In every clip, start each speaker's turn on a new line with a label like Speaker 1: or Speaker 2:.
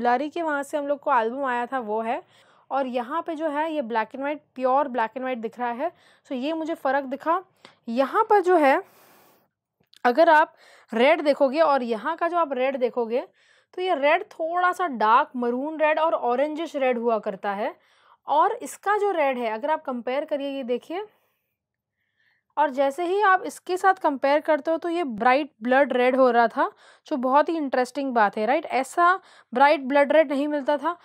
Speaker 1: दुलारी के वहाँ से हम लोग को एल्बम आया था वो है और यहाँ पे जो है ये black and white pure black and white दिख रहा है सो ये मुझे फ़र्क दिखा यहाँ पर जो है अगर आप रेड देखोगे और यहाँ का जो आप रेड देखोगे तो ये रेड थोड़ा सा डार्क मरून रेड और ऑरेंजिश रेड हुआ करता है और इसका जो रेड है अगर आप कंपेयर करिए ये देखिए और जैसे ही आप इसके साथ कंपेयर करते हो तो ये ब्राइट ब्लड रेड हो रहा था जो बहुत ही इंटरेस्टिंग बात है राइट ऐसा ब्राइट ब्लड रेड नहीं मिलता था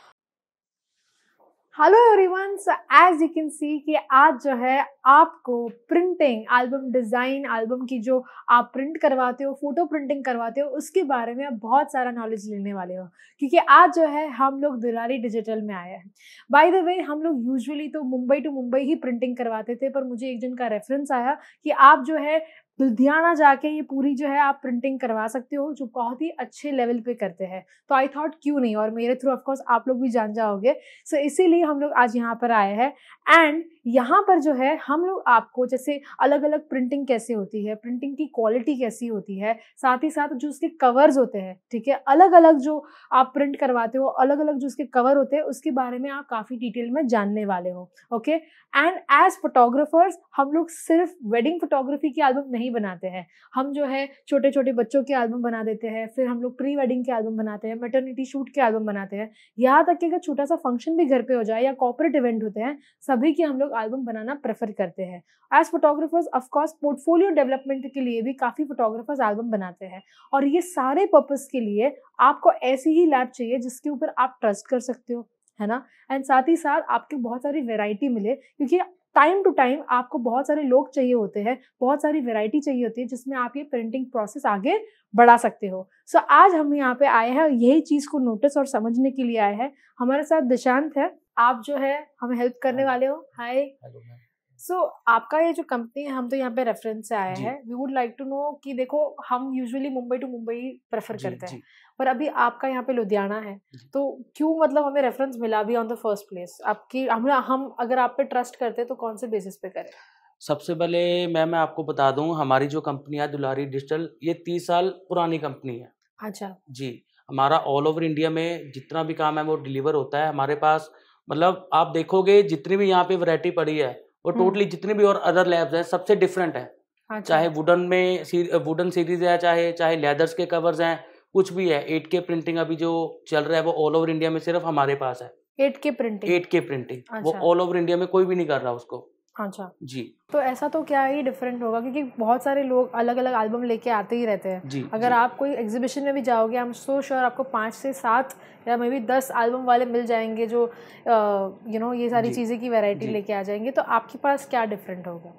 Speaker 1: hello everyone so as you can see कि आज जो है आपको प्रिंटिंग एल्बम डिज़ाइन एल्बम की जो आप प्रिंट करवाते हो फोटो प्रिंटिंग करवाते हो उसके बारे में आप बहुत सारा नॉलेज लेने वाले हो क्योंकि आज जो है हम लोग दुलारी डिजिटल में आए हैं बाय द वे हम लोग यूजुअली तो मुंबई टू मुंबई ही प्रिंटिंग करवाते थे पर मुझे एक जन का रेफरेंस आया कि आप जो है लुधियाना जाके ये पूरी जो है आप प्रिंटिंग करवा सकते हो जो बहुत ही अच्छे लेवल पे करते हैं तो आई थॉट क्यों नहीं और मेरे थ्रू ऑफकोर्स आप लोग भी जान जाओगे सो so, इसीलिए हम लोग आज यहाँ पर आए हैं एंड यहाँ पर जो है हम लोग आपको जैसे अलग अलग प्रिंटिंग कैसे होती है प्रिंटिंग की क्वालिटी कैसी होती है साथ ही साथ जो उसके कवर्स होते हैं ठीक है अलग अलग जो आप प्रिंट करवाते हो अलग अलग जो उसके कवर होते हैं उसके बारे में आप काफ़ी डिटेल में जानने वाले हो ओके एंड एज फोटोग्राफर्स हम लोग सिर्फ वेडिंग फोटोग्राफी की एल्बम नहीं नहीं बनाते हैं हम जो है छोटे छोटे बच्चों के एल्बम बना देते हैं फिर हम लोग प्री वेडिंग के एल्बम बनाते हैं मेटर्निटी शूट के एल्बम बनाते हैं यहाँ तक कि अगर छोटा सा फंक्शन भी घर पे हो जाए या कॉपरेट इवेंट होते हैं सभी के हम लोग एल्बम बनाना प्रेफर करते हैं as photographers of course portfolio development के लिए भी काफ़ी फोटोग्राफर्स एल्बम बनाते हैं और ये सारे पर्पज़ के लिए आपको ऐसी ही लैब चाहिए जिसके ऊपर आप ट्रस्ट कर सकते हो है ना एंड साथ ही साथ आपके बहुत सारी वैरायटी मिले क्योंकि टाइम टू टाइम आपको बहुत सारे लोग चाहिए होते हैं बहुत सारी वेराइटी चाहिए होती है जिसमें आप ये प्रिंटिंग प्रोसेस आगे बढ़ा सकते हो सो so, आज हम यहाँ पे आए हैं यही चीज़ को नोटिस और समझने के लिए आए हैं हमारे साथ दिशांत है आप जो है हमें हेल्प करने वाले हो हाय सो so, आपका ये जो कंपनी है हम तो यहाँ पे रेफरेंस से आए हैं we would like to know कि देखो हम usually Mumbai to Mumbai prefer करते हैं पर अभी आपका यहाँ पे लुधियाना है तो क्यों मतलब हमें रेफरेंस मिला भी ऑन द फर्स्ट प्लेस आपकी हम हम अगर आप पे ट्रस्ट करते तो कौन से बेसिस पे करें
Speaker 2: सबसे पहले मैं मैं आपको बता दूं हमारी जो कंपनी है दुलारी डिजिटल ये तीस साल पुरानी कंपनी है अच्छा जी हमारा ऑल ओवर इंडिया में जितना भी काम है वो डिलीवर होता है हमारे पास मतलब आप देखोगे जितनी भी यहाँ पे वैरायटी पड़ी है और टोटली हम्म। जितनी भी और अदर लैब्स हैं सबसे डिफरेंट है अच्छा। चाहे वुडन में वुडन सीरीज है चाहे चाहे लेदर्स के कवर्स हैं कुछ भी है एट के प्रिंटिंग अभी जो चल रहा है वो ऑल ओवर इंडिया में सिर्फ हमारे पास है
Speaker 1: eight K printing eight
Speaker 2: K printing वो ऑल ओवर इंडिया में कोई भी नहीं कर रहा उसको अच्छा जी
Speaker 1: तो ऐसा तो क्या ही डिफरेंट होगा क्योंकि बहुत सारे लोग अलग अलग एल्बम लेके आते ही रहते हैं जी, अगर जी. आप कोई एग्जीबिशन में भी जाओगे आई एम सो श्योर आपको पाँच से सात या मे बी दस एल्बम वाले मिल जाएंगे जो यू नो ये सारी चीज़ें की वैरायटी लेके आ जाएंगे तो आपके पास क्या डिफरेंट होगा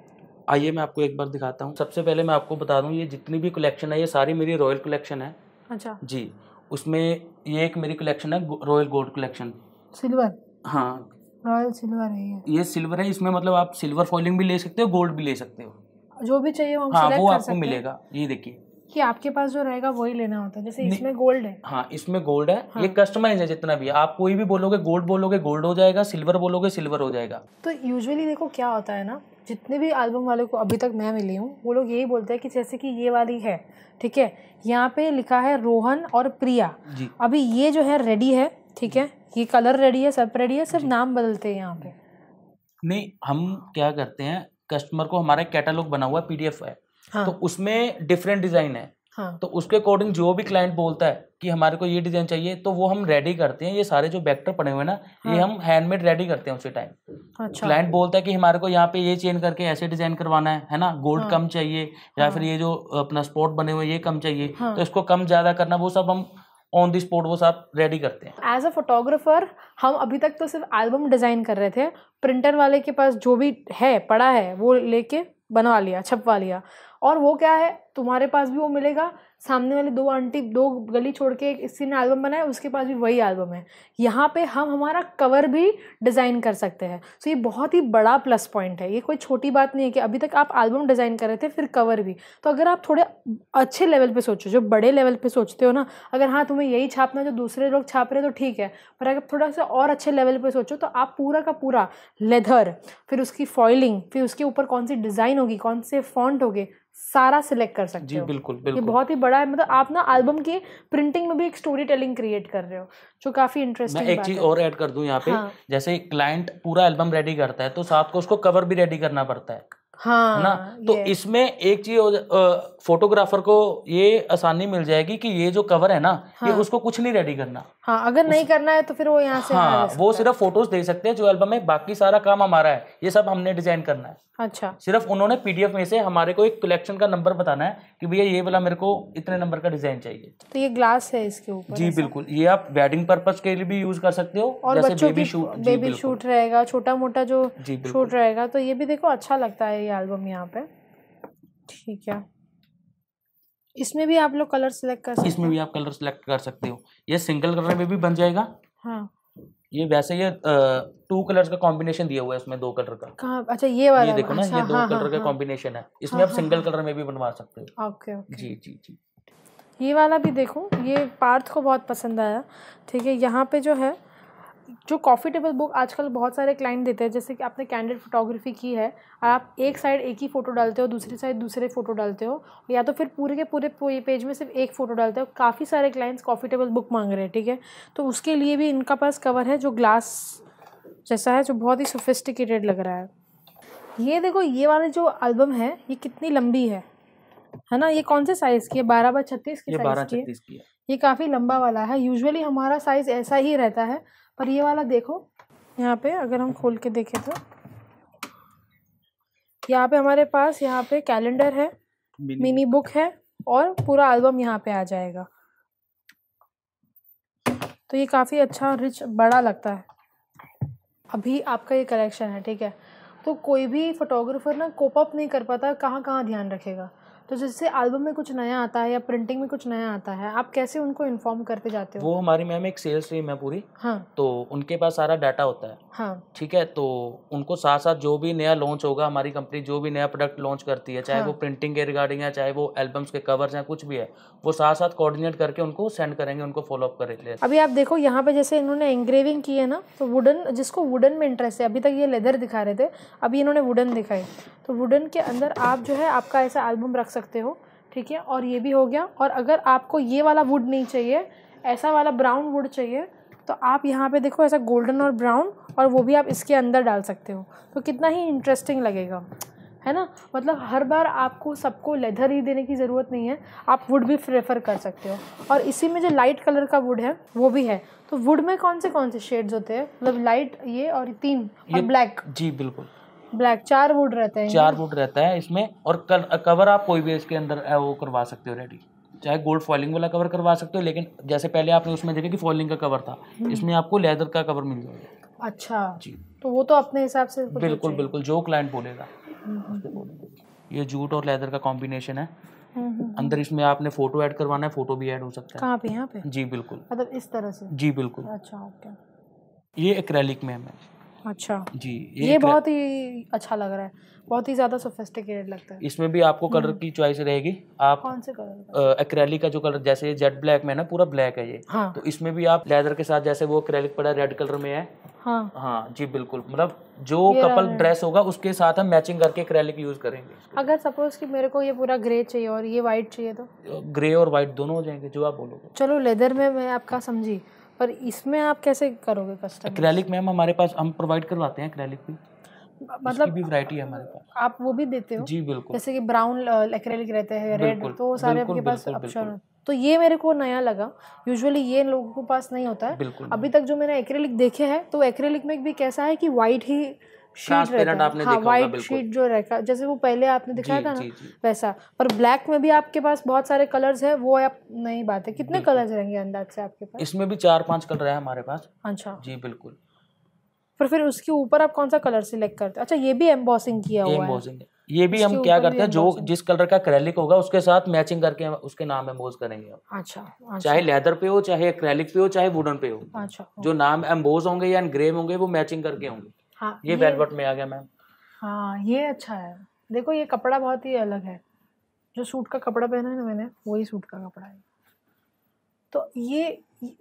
Speaker 2: आइए मैं आपको एक बार दिखाता हूँ सबसे पहले मैं आपको बता दूँ ये जितनी भी कलेक्शन है ये सारी मेरी रॉयल कलेक्शन है अच्छा जी उसमें ये एक मेरी कलेक्शन है रॉयल गोल्ड कलेक्शन सिल्वर हाँ
Speaker 1: रॉयल सिल्वर है
Speaker 2: ये सिल्वर है इसमें मतलब आप सिल्वर फॉलिंग भी ले सकते हो गोल्ड भी ले सकते हो
Speaker 1: जो भी चाहिए वो हाँ वो आपको मिलेगा ये देखिए कि आपके पास जो रहेगा वही लेना होता है जैसे इसमें गोल्ड है
Speaker 2: हाँ इसमें गोल्ड है हाँ। ये कस्टमाइज है जितना भी आप कोई भी बोलोगे गोल्ड बोलोगे गोल्ड हो जाएगा सिल्वर बोलोगे सिल्वर हो जाएगा
Speaker 1: तो यूजुअली देखो क्या होता है ना जितने भी एल्बम वालों को अभी तक मैं मिली हूँ वो लोग यही बोलते हैं कि जैसे कि ये वाली है ठीक है यहाँ पे लिखा है रोहन और प्रिया अभी ये जो है रेडी है ठीक है ये कलर रेडी है सब रेडी है सिर्फ नाम बदलते हैं यहाँ पे
Speaker 2: नहीं हम क्या करते हैं कस्टमर को हमारा कैटलॉग बना हुआ पीडीएफ है हाँ। तो उसमें डिफरेंट डिजाइन है हाँ। तो उसके अकॉर्डिंग जो भी क्लाइंट बोलता है कि हमारे को ये डिज़ाइन चाहिए तो वो हम रेडी करते हैं ये सारे जो बैक्टर पड़े हुए हैं ना हाँ। ये हम हैंडमेड रेडी करते हैं उसी टाइम अच्छा। क्लाइंट बोलता है कि हमारे को यहाँ पे ये चेंज करके ऐसे डिज़ाइन करवाना है है ना गोल्ड हाँ। कम चाहिए या हाँ। फिर ये जो अपना स्पॉट बने हुए ये कम चाहिए हाँ। तो इसको कम ज़्यादा करना वो सब हम ऑन दी स्पॉट वो सब रेडी करते
Speaker 1: हैं एज अ फोटोग्राफर हम अभी तक तो सिर्फ एल्बम डिज़ाइन कर रहे थे प्रिंटर वाले के पास जो भी है पड़ा है वो लेके बनवा लिया छपवा लिया और वो क्या है तुम्हारे पास भी वो मिलेगा सामने वाले दो आंटी दो गली छोड़ के एक इसी ने एल्बम बनाया उसके पास भी वही एल्बम है यहाँ पे हम हमारा कवर भी डिज़ाइन कर सकते हैं सो so ये बहुत ही बड़ा प्लस पॉइंट है ये कोई छोटी बात नहीं है कि अभी तक आप एल्बम डिज़ाइन कर रहे थे फिर कवर भी तो अगर आप थोड़े अच्छे लेवल पर सोचो जो बड़े लेवल पर सोचते हो ना अगर हाँ तुम्हें यही छापना जो दूसरे लोग छाप रहे तो ठीक है पर अगर थोड़ा सा और अच्छे लेवल पर सोचो तो आप पूरा का पूरा लेदर फिर उसकी फॉइलिंग फिर उसके ऊपर कौन सी डिज़ाइन होगी कौन से फॉन्ट होगे सारा सिलेक्ट कर सकते जी, हो बिल्कुल बिल्कुल ये बहुत ही बड़ा है मतलब आप ना एल्बम की प्रिंटिंग में भी एक स्टोरी टेलिंग क्रिएट कर रहे हो जो काफी इंटरेस्टिंग मैं एक चीज और
Speaker 2: ऐड कर दूं यहाँ पे हाँ। जैसे क्लाइंट पूरा एल्बम रेडी करता है तो साथ को उसको कवर भी रेडी करना पड़ता है हाँ, ना तो इसमें एक चीज फोटोग्राफर को ये आसानी मिल जाएगी कि ये जो कवर है ना हाँ, ये उसको कुछ नहीं रेडी करना
Speaker 1: हाँ अगर उस... नहीं करना है तो फिर वो यहाँ से हाँ
Speaker 2: वो सिर्फ फोटोज दे सकते हैं जो एल्बम है बाकी सारा काम हमारा है ये सब हमने डिजाइन करना है अच्छा सिर्फ उन्होंने पीडीएफ में से हमारे को एक कलेक्शन का नंबर बताना है कि भैया ये वाला मेरे को इतने नंबर का डिजाइन चाहिए
Speaker 1: तो ये ग्लास है इसके ऊपर जी
Speaker 2: बिल्कुल ये आप वेडिंग पर्पज के लिए भी यूज कर सकते हो और जैसे बेबी शूट बेबी शूट
Speaker 1: रहेगा छोटा मोटा जो शूट रहेगा तो ये भी देखो अच्छा लगता है ये एल्बम यहाँ पे ठीक है इसमें भी आप लोग कलर सिलेक्ट कर सकते इसमें
Speaker 2: भी आप कलर सिलेक्ट कर सकते हो ये सिंगल कलर में भी बन जाएगा हाँ ये वैसे ये टू कलर्स का कॉम्बिनेशन दिया हुआ है इसमें दो कलर
Speaker 1: का अच्छा ये वाला ये देखो ना अच्छा, ये दो हाँ, कलर हाँ, का
Speaker 2: कॉम्बिनेशन हाँ। है हाँ, इसमें हाँ, आप सिंगल कलर में भी बनवा सकते हो ओके ओके जी जी जी
Speaker 1: ये वाला भी देखो ये पार्थ को बहुत पसंद आया ठीक है यहाँ पे जो है जो कॉफ़ी टेबल बुक आजकल बहुत सारे क्लाइंट देते हैं जैसे कि आपने कैंडिड फोटोग्राफी की है आप एक साइड एक ही फ़ोटो डालते हो दूसरी साइड दूसरे फ़ोटो डालते हो या तो फिर पूरे के पूरे पेज में सिर्फ एक फ़ोटो डालते हो काफ़ी सारे क्लाइंट्स कॉफ़ी टेबल बुक मांग रहे हैं ठीक है तो उसके लिए भी इनका पास कवर है जो ग्लास जैसा है जो बहुत ही सोफिस्टिकेटेड लग रहा है ये देखो ये वाले जो एल्बम है ये कितनी लंबी है है ना ये कौन से साइज़ की है बारह बाय छत्तीस की साइज़ की है ये काफ़ी लंबा वाला है यूजुअली हमारा साइज़ ऐसा ही रहता है और ये वाला देखो यहाँ पे अगर हम खोल के देखें तो यहाँ पे हमारे पास यहाँ पे कैलेंडर है मिनी बुक है और पूरा एल्बम यहाँ पे आ जाएगा तो ये काफ़ी अच्छा रिच बड़ा लगता है अभी आपका ये कलेक्शन है ठीक है तो कोई भी फोटोग्राफर ना कोप अप नहीं कर पाता कहाँ कहाँ ध्यान रखेगा तो जैसे एल्बम में कुछ नया आता है या प्रिंटिंग में कुछ नया आता है आप कैसे उनको इन्फॉर्म करते जाते हो वो
Speaker 2: हमारी मैम एक सेल्स टीम है पूरी हाँ तो उनके पास सारा डाटा होता है हाँ ठीक है तो उनको साथ साथ जो भी नया लॉन्च होगा हमारी कंपनी जो भी नया प्रोडक्ट लॉन्च करती है चाहे हाँ. वो प्रिंटिंग के रिगार्डिंग है चाहे वो एल्बम्स के कवर्स हैं कुछ भी है वो साथ साथ कोऑर्डिनेट करके उनको सेंड करेंगे उनको फॉलोअप करेंगे अभी आप
Speaker 1: देखो यहाँ पे जैसे इन्होंने एंग्रेविंग की है ना तो वुडन जिसको वुडन में इंटरेस्ट है अभी तक ये लेदर दिखा रहे थे अभी इन्होंने वुडन दिखाई तो वुडन के अंदर आप जो है आपका ऐसा एल्बम रख सकते हो ठीक है और ये भी हो गया और अगर आपको ये वाला वुड नहीं चाहिए ऐसा वाला ब्राउन वुड चाहिए तो आप यहाँ पे देखो ऐसा गोल्डन और ब्राउन और वो भी आप इसके अंदर डाल सकते हो तो कितना ही इंटरेस्टिंग लगेगा है ना मतलब हर बार आपको सबको लेदर ही देने की ज़रूरत नहीं है आप वुड भी प्रेफर कर सकते हो और इसी में जो लाइट कलर का वुड है वो भी है तो वुड में कौन से कौन से शेड्स होते हैं मतलब लाइट ये और तीन और ब्लैक जी बिल्कुल ब्लैक चार वुड रहते हैं चार
Speaker 2: वुड रहता है इसमें और कल, कवर आप कोई भी इसके अंदर वो करवा सकते हो रेडी चाहे गोल्ड फॉलिंग वाला कवर करवा सकते हो लेकिन जैसे पहले आपने उसमें देखा कि फॉलिंग का कवर था हम्म। इसमें आपको लेदर का कवर मिल जाएगा
Speaker 1: अच्छा जी तो वो तो अपने हिसाब से बिल्कुल बिल्कुल
Speaker 2: जो क्लाइंट बोलेगा
Speaker 1: हम्म, हम्म।
Speaker 2: ये जूट और लेदर का कॉम्बिनेशन है
Speaker 1: अंदर
Speaker 2: इसमें आपने फोटो ऐड करवाना है फोटो भी ऐड हो सकता है कहाँ पे यहाँ पे जी बिल्कुल मतलब इस तरह से जी बिल्कुल
Speaker 1: अच्छा ओके
Speaker 2: ये एक्रेलिक में है अच्छा जी ये, ये बहुत
Speaker 1: ही अच्छा लग रहा है बहुत ही ज़्यादा सोफिस्टिकेटेड लगता है
Speaker 2: इसमें भी आपको कलर हम्म। की चॉइस रहेगी आप
Speaker 1: कौन से कलर
Speaker 2: एक्रेलिक का जो कलर जैसे जेट ब्लैक में है ना पूरा ब्लैक है ये हाँ। तो इसमें भी आप लेदर के साथ जैसे वो एक्रेलिक पड़ा रेड कलर में है हाँ हाँ जी बिल्कुल मतलब जो कपल ड्रेस होगा उसके साथ हम मैचिंग करके एक्रेलिक यूज करेंगे
Speaker 1: अगर सपोज कि मेरे को ये पूरा ग्रे चाहिए और ये व्हाइट चाहिए
Speaker 2: तो ग्रे और व्हाइट दोनों हो जाएंगे जो आप बोलोगे
Speaker 1: चलो लेदर में मैं आपका समझी पर इसमें आप कैसे करोगे कस्टम एक्रेलिक
Speaker 2: मैम हमारे पास हम प्रोवाइड करवाते हैं एक्रेलिक भी मतलब भी वैरायटी है हमारे पास
Speaker 1: आप वो भी देते हो जी बिल्कुल जैसे कि ब्राउन एक्रेलिक रहते हैं रेड तो सारे आपके पास ऑप्शन तो ये मेरे को नया लगा यूजुअली ये लोगों के पास नहीं होता है अभी तक जो मैंने एक्रेलिक देखे हैं तो एक्रेलिक में भी कैसा है कि वाइट ही ट्रांसपेरेंट आपने हाँ, देखा होगा शीट जो रहेगा जैसे वो पहले आपने दिखाया था ना जी, जी. वैसा पर ब्लैक में भी आपके पास बहुत सारे कलर्स है वो आप नई बात है कितने कलर्स रहेंगे अंदाज से आपके पास
Speaker 2: इसमें भी चार पांच कलर है हमारे पास अच्छा जी बिल्कुल
Speaker 1: पर फिर उसके ऊपर आप कौन सा कलर सिलेक्ट करते हैं अच्छा ये भी एम्बॉसिंग किया हुआ है
Speaker 2: ये भी हम क्या करते हैं जो जिस कलर का क्रेलिक होगा उसके साथ मैचिंग करके उसके नाम एम्बोज करेंगे
Speaker 1: अच्छा, अच्छा चाहे
Speaker 2: लेदर पे हो चाहे क्रैलिक पे हो चाहे वुडन पे हो अच्छा जो नाम एम्बोज होंगे या ग्रे होंगे वो मैचिंग करके होंगे
Speaker 1: हाँ, ये, ये वेलवेट में आ गया मैम हाँ ये अच्छा है देखो ये कपड़ा बहुत ही अलग है जो सूट का कपड़ा पहना है ना मैंने वही सूट का कपड़ा है तो ये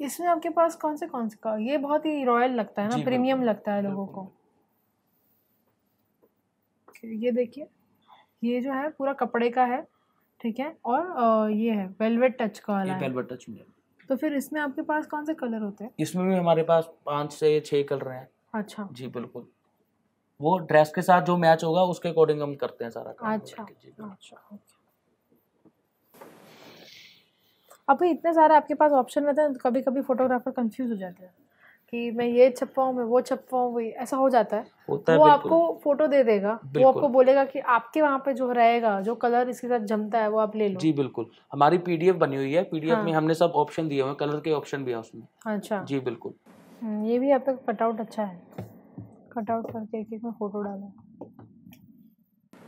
Speaker 1: इसमें आपके पास कौन से कौन से का ये बहुत ही रॉयल लगता है ना प्रीमियम लगता है लोगों को ये देखिए ये जो है पूरा कपड़े का है ठीक है और ये है वेलवेट टच का वाला वेलवेट टच में तो फिर इसमें आपके पास कौन से कलर होते हैं
Speaker 2: इसमें भी हमारे पास पाँच से छह कलर हैं अच्छा जी बिल्कुल वो ड्रेस के साथ जो मैच होगा उसके अकॉर्डिंग हम करते हैं सारा काम
Speaker 1: अच्छा अच्छा अभी इतने सारे आपके पास ऑप्शन रहते हैं कभी कभी फोटोग्राफर कंफ्यूज हो जाते हैं कि मैं ये छपवाऊँ मैं वो छपवाऊँ वही ऐसा हो जाता है होता है वो आपको फोटो दे देगा वो आपको बोलेगा कि आपके वहाँ पे जो रहेगा जो कलर इसके साथ जमता है वो आप ले लो जी
Speaker 2: बिल्कुल हमारी पीडीएफ बनी हुई है पीडीएफ हाँ। में हमने सब ऑप्शन दिए हुए कलर के ऑप्शन भी है उसमें अच्छा जी बिल्कुल
Speaker 1: हम्म, ये भी अब तक कटआउट अच्छा है कटआउट करके एक एक में फ़ोटो डाला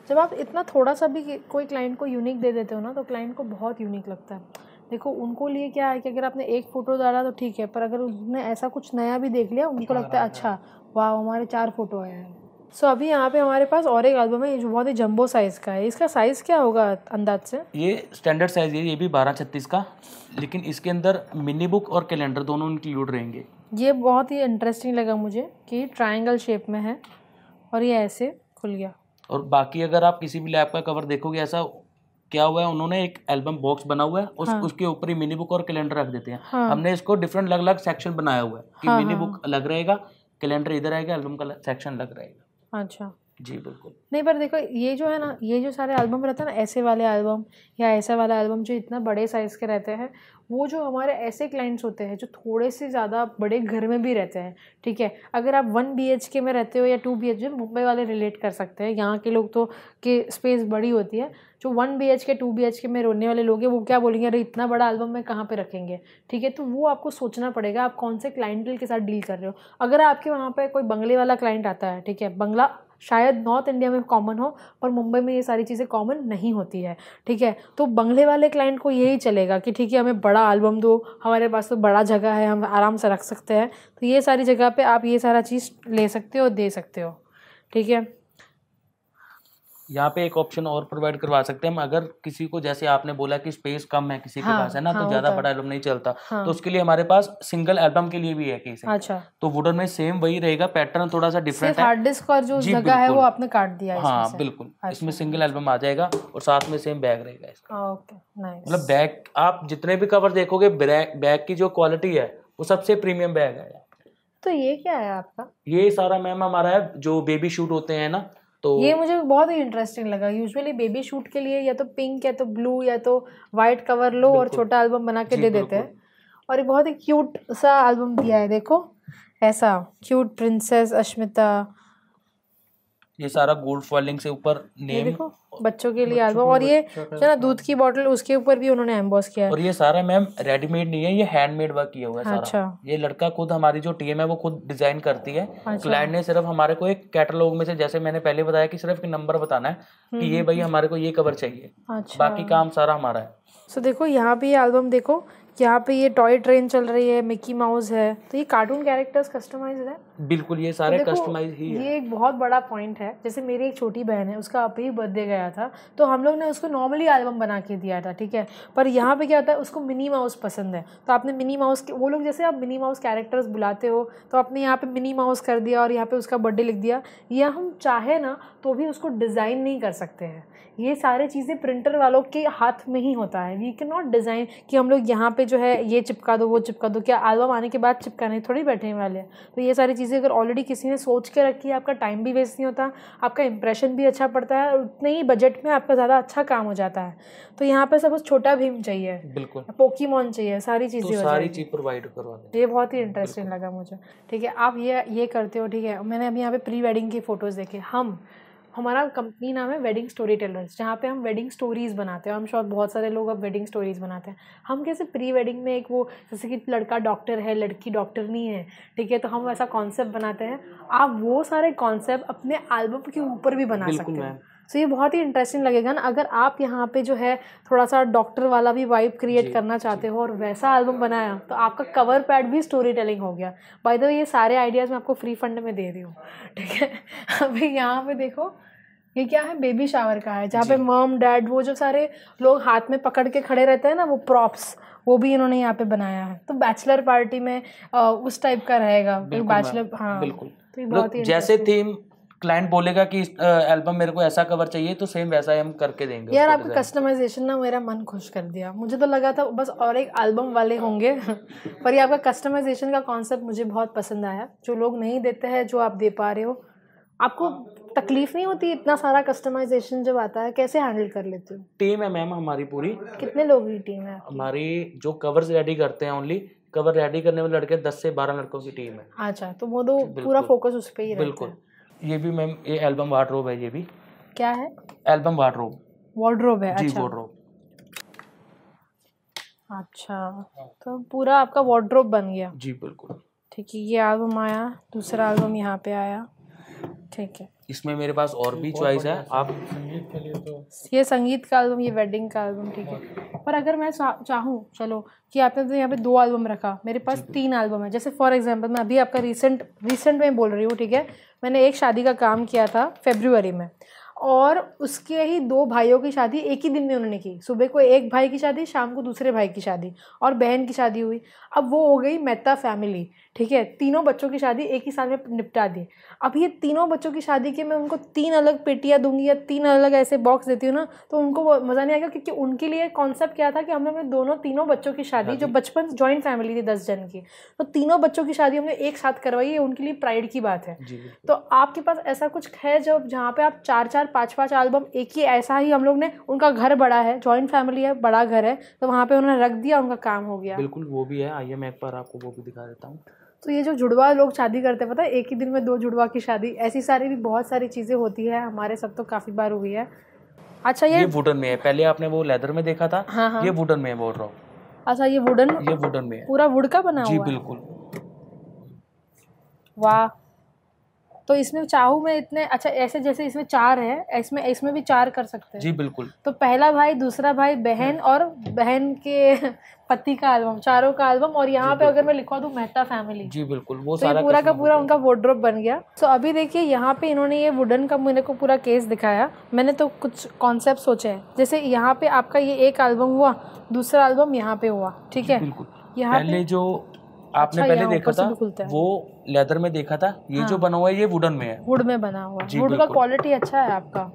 Speaker 1: जब आप इतना थोड़ा सा भी कोई क्लाइंट को यूनिक दे देते हो ना तो क्लाइंट को बहुत यूनिक लगता है देखो उनको लिए क्या है कि अगर आपने एक फ़ोटो डाला तो ठीक है पर अगर उन्होंने ऐसा कुछ नया भी देख लिया उनको लगता है अच्छा वाह हमारे चार फ़ोटो आए हैं सो so, अभी यहाँ पे हमारे पास और एक एल्बम है जो बहुत ही जंबो साइज़ का है इसका साइज़ क्या होगा अंदाज से
Speaker 2: ये स्टैंडर्ड साइज़ है ये भी बारह छत्तीस का लेकिन इसके अंदर मिनी बुक और कैलेंडर दोनों इंक्लूड रहेंगे
Speaker 1: ये बहुत ही इंटरेस्टिंग लगा मुझे कि ट्रायंगल शेप में है और ये ऐसे खुल गया
Speaker 2: और बाकी अगर आप किसी भी लैब का कवर देखोगे ऐसा क्या हुआ है उन्होंने एक एल्बम बॉक्स बना हुआ है उस हाँ। उसके ऊपर ही मिनी बुक और कैलेंडर रख देते हैं हाँ। हमने इसको डिफरेंट अलग अलग सेक्शन बनाया हुआ है कि हाँ, मिनी बुक हाँ। अलग रहेगा कैलेंडर इधर आएगा एल्बम का सेक्शन अलग रहेगा अच्छा जी बिल्कुल
Speaker 1: नहीं पर देखो ये जो है ना ये जो सारे एल्बम रहते हैं ना ऐसे वाले एल्बम या ऐसे वाला एल्बम जो इतना बड़े साइज़ के रहते हैं वो जो हमारे ऐसे क्लाइंट्स होते हैं जो थोड़े से ज़्यादा बड़े घर में भी रहते हैं ठीक है अगर आप वन बी एच के में रहते हो या टू बी एच के मुंबई वाले रिलेट कर सकते हैं यहाँ के लोग तो के स्पेस बड़ी होती है जो one B H K two B H K में रोने वाले लोग हैं वो क्या बोलेंगे अरे इतना बड़ा एल्बम मैं कहाँ पर रखेंगे ठीक है तो वो आपको सोचना पड़ेगा आप कौन से क्लाइंटल के साथ डील कर रहे हो अगर आपके वहाँ पर कोई बंगले वाला क्लाइंट आता है ठीक है बंगला शायद नॉर्थ इंडिया में कॉमन हो पर मुंबई में ये सारी चीज़ें कॉमन नहीं होती है ठीक है तो बंगले वाले क्लाइंट को यही चलेगा कि ठीक है हमें बड़ा एल्बम दो हमारे पास तो बड़ा जगह है हम आराम से रख सकते हैं तो ये सारी जगह पर आप ये सारा चीज़ ले सकते हो और दे सकते हो ठीक है
Speaker 2: यहाँ पे एक ऑप्शन और प्रोवाइड करवा सकते हैं हम अगर किसी को जैसे आपने बोला कि स्पेस कम है किसी हाँ, के पास है ना तो हाँ, तो ज्यादा बड़ा एल्बम नहीं चलता हाँ, तो उसके लिए हमारे पास सिंगल एल्बम के लिए भी है केस अच्छा तो वुडन में सेम वही रहेगा पैटर्न थोड़ा सा डिफरेंट है हार्ड
Speaker 1: डिस्क और जो जगह है वो आपने काट दिया है हाँ
Speaker 2: बिल्कुल इसमें सिंगल अच्छा। एल्बम आ जाएगा और साथ में सेम बैग रहेगा
Speaker 1: इसका मतलब
Speaker 2: बैग आप जितने भी कवर देखोगे बैग की जो क्वालिटी है वो सबसे प्रीमियम बैग है
Speaker 1: तो ये क्या है आपका
Speaker 2: ये सारा मैम हमारा है जो बेबी शूट होते हैं ना तो ये
Speaker 1: मुझे बहुत ही इंटरेस्टिंग लगा यूजुअली बेबी शूट के लिए या तो पिंक या तो ब्लू या तो वाइट कवर लो और छोटा एल्बम बना के दे देते हैं और ये बहुत ही क्यूट सा एल्बम दिया है देखो ऐसा क्यूट प्रिंसेस अश्मिता
Speaker 2: ये सारा गोल्ड फॉलिंग से ऊपर नेम
Speaker 1: बच्चों के लिए एल्बम और ये जो ना दूध की बॉटल उसके ऊपर भी उन्होंने एम्बॉस किया है और
Speaker 2: ये सारा मैम रेडीमेड नहीं है ये हैंडमेड वर्क किया हुआ है सारा अच्छा। ये लड़का खुद हमारी जो टीम है वो खुद डिजाइन करती है क्लाइंट अच्छा। ने सिर्फ हमारे को एक कैटलॉग में से जैसे मैंने पहले बताया कि सिर्फ नंबर बताना है कि हम्म। ये भाई हमारे को ये कवर चाहिए अच्छा। बाकी काम सारा हमारा है
Speaker 1: सो देखो यहाँ पे ये एल्बम देखो यहाँ पे ये टॉय ट्रेन चल रही है मिकी माउस है तो ये कार्टून कैरेक्टर्स कस्टमाइज है
Speaker 2: बिल्कुल ये तो सारे कस्टमाइज ही ये है।
Speaker 1: एक बहुत बड़ा पॉइंट है जैसे मेरी एक छोटी बहन है उसका आप ही बर्थडे गया था तो हम लोग ने उसको नॉर्मली एल्बम बना के दिया था ठीक है पर यहाँ पे क्या होता है उसको मिनी माउस पसंद है तो आपने मिनी माउस वो लोग जैसे आप मिनी माउस कैरेक्टर्स बुलाते हो तो आपने यहाँ पर मिनी माउस कर दिया और यहाँ पर उसका बर्थडे लिख दिया या हम चाहे ना तो भी उसको डिज़ाइन नहीं कर सकते हैं ये सारे चीज़ें प्रिंटर वालों के हाथ में ही होता है वी कैन नॉट डिज़ाइन कि हम लोग यहाँ पे जो है ये चिपका दो वो चिपका दो क्या एल्बम आने के बाद चिपकाने थोड़ी बैठे वाले तो ये सारी चीज़ चीज़ें अगर ऑलरेडी किसी ने सोच के रखी है आपका टाइम भी वेस्ट नहीं होता आपका इंप्रेशन भी अच्छा पड़ता है और उतने ही बजट में आपका ज़्यादा अच्छा काम हो जाता है तो यहाँ पर सब उस छोटा भीम चाहिए बिल्कुल पोकी चाहिए सारी तो चीज़ें तो सारी चीज़
Speaker 2: प्रोवाइड करवा
Speaker 1: ये बहुत ही इंटरेस्टिंग लगा मुझे ठीक है आप ये ये करते हो ठीक है मैंने अभी यहाँ पे प्री वेडिंग की फ़ोटोज़ देखे हम हमारा कंपनी नाम है वेडिंग स्टोरी टेलर्स जहाँ पे हम वेडिंग स्टोरीज़ बनाते हैं हम शॉर्ट बहुत सारे लोग अब वेडिंग स्टोरीज़ बनाते हैं हम कैसे प्री वेडिंग में एक वो जैसे कि लड़का डॉक्टर है लड़की डॉक्टर नहीं है ठीक है तो हम ऐसा कॉन्सेप्ट बनाते हैं आप वो सारे कॉन्सेप्ट अपने एल्बम के ऊपर भी बना सकते हैं सो so, ये बहुत ही इंटरेस्टिंग लगेगा ना अगर आप यहाँ पे जो है थोड़ा सा डॉक्टर वाला भी वाइब क्रिएट करना चाहते हो और वैसा एल्बम बनाया तो आपका कवर पैड भी स्टोरी टेलिंग हो गया बाय द वे ये सारे आइडियाज़ मैं आपको फ्री फंड में दे रही हूँ ठीक है अभी यहाँ पे देखो ये क्या है बेबी शावर का है जहाँ पे मॉम डैड वो जो सारे लोग हाथ में पकड़ के खड़े रहते हैं ना वो प्रॉप्स वो भी इन्होंने यहाँ पे बनाया है तो बैचलर पार्टी में उस टाइप का रहेगा बैचलर हाँ बिल्कुल तो जैसे
Speaker 2: थीम क्लाइंट बोलेगा कि एल्बम मेरे को ऐसा कवर चाहिए तो सेम वैसा ही हम करके देंगे यार आपका
Speaker 1: कस्टमाइजेशन ना मेरा मन खुश कर दिया मुझे तो लगा था बस और एक एल्बम वाले होंगे पर ये आपका कस्टमाइजेशन का कॉन्सेप्ट मुझे बहुत पसंद आया जो लोग नहीं देते हैं जो आप दे पा रहे हो आपको तकलीफ नहीं होती इतना सारा कस्टमाइजेशन जब आता है कैसे हैंडल कर लेते हो
Speaker 2: टीम है मैम हमारी पूरी
Speaker 1: कितने लोग की टीम है
Speaker 2: हमारी जो कवर्स रेडी करते हैं ओनली कवर रेडी करने वाले लड़के दस से बारह लड़कों की टीम है
Speaker 1: अच्छा तो वो तो पूरा फोकस उस पर ही बिल्कुल
Speaker 2: ये भी मैम ये एल्बम वार्ड्रोब है ये भी क्या है एल्बम वार्ड्रोब
Speaker 1: वार्ड्रोब है जी वार्ड्रोब अच्छा।, अच्छा तो पूरा आपका वार्ड्रोब बन गया जी बिल्कुल ठीक है ये एल्बम आया दूसरा एल्बम यहाँ पे आया ठीक है
Speaker 2: इसमें मेरे पास और भी चॉइस है आप संगीत के लिए तो
Speaker 1: ये संगीत का एल्बम ये वेडिंग का एल्बम ठीक है पर अगर मैं चाहूँ चलो कि आपने तो यहाँ पे दो एल्बम रखा मेरे पास तीन एल्बम है जैसे फॉर एग्जांपल मैं अभी आपका रिसेंट रिसेंट में बोल रही हूँ ठीक है मैंने एक शादी का काम किया था फेब्रुवरी में और उसके ही दो भाइयों की शादी एक ही दिन में उन्होंने की सुबह को एक भाई की शादी शाम को दूसरे भाई की शादी और बहन की शादी हुई अब वो हो गई मेहता फैमिली ठीक है तीनों बच्चों की शादी एक ही साल में निपटा दी अब ये तीनों बच्चों की शादी के मैं उनको तीन अलग पेटियाँ दूंगी या तीन अलग ऐसे बॉक्स देती हूँ ना तो उनको मज़ा नहीं आएगा क्योंकि उनके लिए कॉन्सेप्ट क्या था कि हमने अपने दोनों तीनों बच्चों की शादी जो हाँ बचपन जॉइंट फैमिली थी दस जन की तो तीनों बच्चों की शादी हमने एक साथ करवाई है उनके लिए प्राइड की बात है तो आपके पास ऐसा कुछ है जो जहाँ पे आप चार चार पाँच पाँच एल्बम एक ही ऐसा ही हम लोग ने उनका घर बड़ा है जॉइंट फैमिली है बड़ा घर है तो वहाँ पर उन्होंने रख दिया उनका काम हो गया बिल्कुल
Speaker 2: वो भी है आइए मैं एक बार आपको वो भी दिखा देता हूँ
Speaker 1: तो ये जो जुड़वा लोग शादी करते हैं पता है एक ही दिन में दो जुड़वा की शादी ऐसी सारी भी बहुत सारी चीज़ें होती है हमारे सब तो काफ़ी बार हुई है अच्छा ये, ये
Speaker 2: वुडन में है पहले आपने वो लेदर में देखा था हाँ हाँ ये वुडन में है बोल रहा हूँ
Speaker 1: अच्छा ये वुडन ये
Speaker 2: वुडन में पूरा वुड का बना जी हुआ बिल्कुल
Speaker 1: वाह तो इसमें चाहू में इतने अच्छा ऐसे जैसे इसमें चार है इसमें इसमें भी चार कर सकते हैं जी बिल्कुल तो पहला भाई दूसरा भाई बहन हम्म। और बहन के पति का एल्बम चारों का एल्बम और यहाँ पे अगर मैं लिखवा दू मेहता फैमिली जी
Speaker 2: बिल्कुल वो तो सारा पूरा का पूरा
Speaker 1: उनका वोड्रोप बन गया सो तो so, अभी देखिए यहाँ पे इन्होंने ये वुडन का मेरे को पूरा केस दिखाया मैंने तो कुछ कॉन्सेप्ट सोचे हैं जैसे यहाँ पे आपका ये एक एल्बम हुआ दूसरा एल्बम यहाँ पे हुआ ठीक है यहाँ पहले
Speaker 2: जो आपने अच्छा, पहले देखा था वो लेदर में देखा था ये हाँ, जो बना हुआ है ये वुडन में है
Speaker 1: वुड में बना हुआ है वुड का क्वालिटी अच्छा है आपका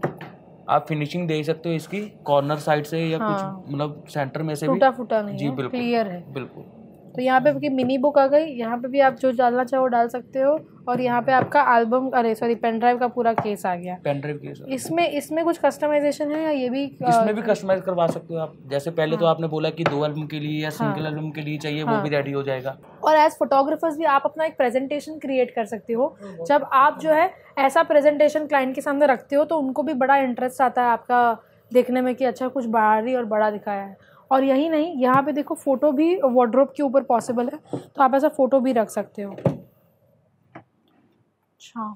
Speaker 2: आप फिनिशिंग दे सकते हो इसकी कॉर्नर साइड से या हाँ, कुछ मतलब सेंटर में से टूटा फूटा
Speaker 1: नहीं जी बिल्कुल क्लियर है बिल्कुल तो यहाँ पे आपकी मिनी बुक आ गई यहाँ पे भी आप जो डालना चाहो डाल सकते हो और यहाँ पे आपका एल्बम अरे सॉरी पेन ड्राइव का पूरा केस आ गया
Speaker 2: पेन ड्राइव केस इसमें
Speaker 1: इसमें कुछ कस्टमाइजेशन है या ये भी इसमें भी
Speaker 2: कस्टमाइज करवा सकते हो आप जैसे पहले तो हाँ। तो आपने बोला कि दो एल्बम के लिए या सिंगल हाँ। एल्बम के लिए चाहिए हाँ। वो भी रेडी हो जाएगा
Speaker 1: और एज फोटोग्राफर्स भी आप अपना एक प्रेजेंटेशन क्रिएट कर सकते हो हाँ, जब आप जो है ऐसा प्रेजेंटेशन क्लाइंट के सामने रखते हो तो उनको भी बड़ा इंटरेस्ट आता है आपका देखने में कि अच्छा कुछ बाहरी और बड़ा दिखाया है और यही नहीं यहाँ पे देखो फ़ोटो भी वार्ड्रोप के ऊपर पॉसिबल है तो आप ऐसा फ़ोटो भी रख सकते हो अच्छा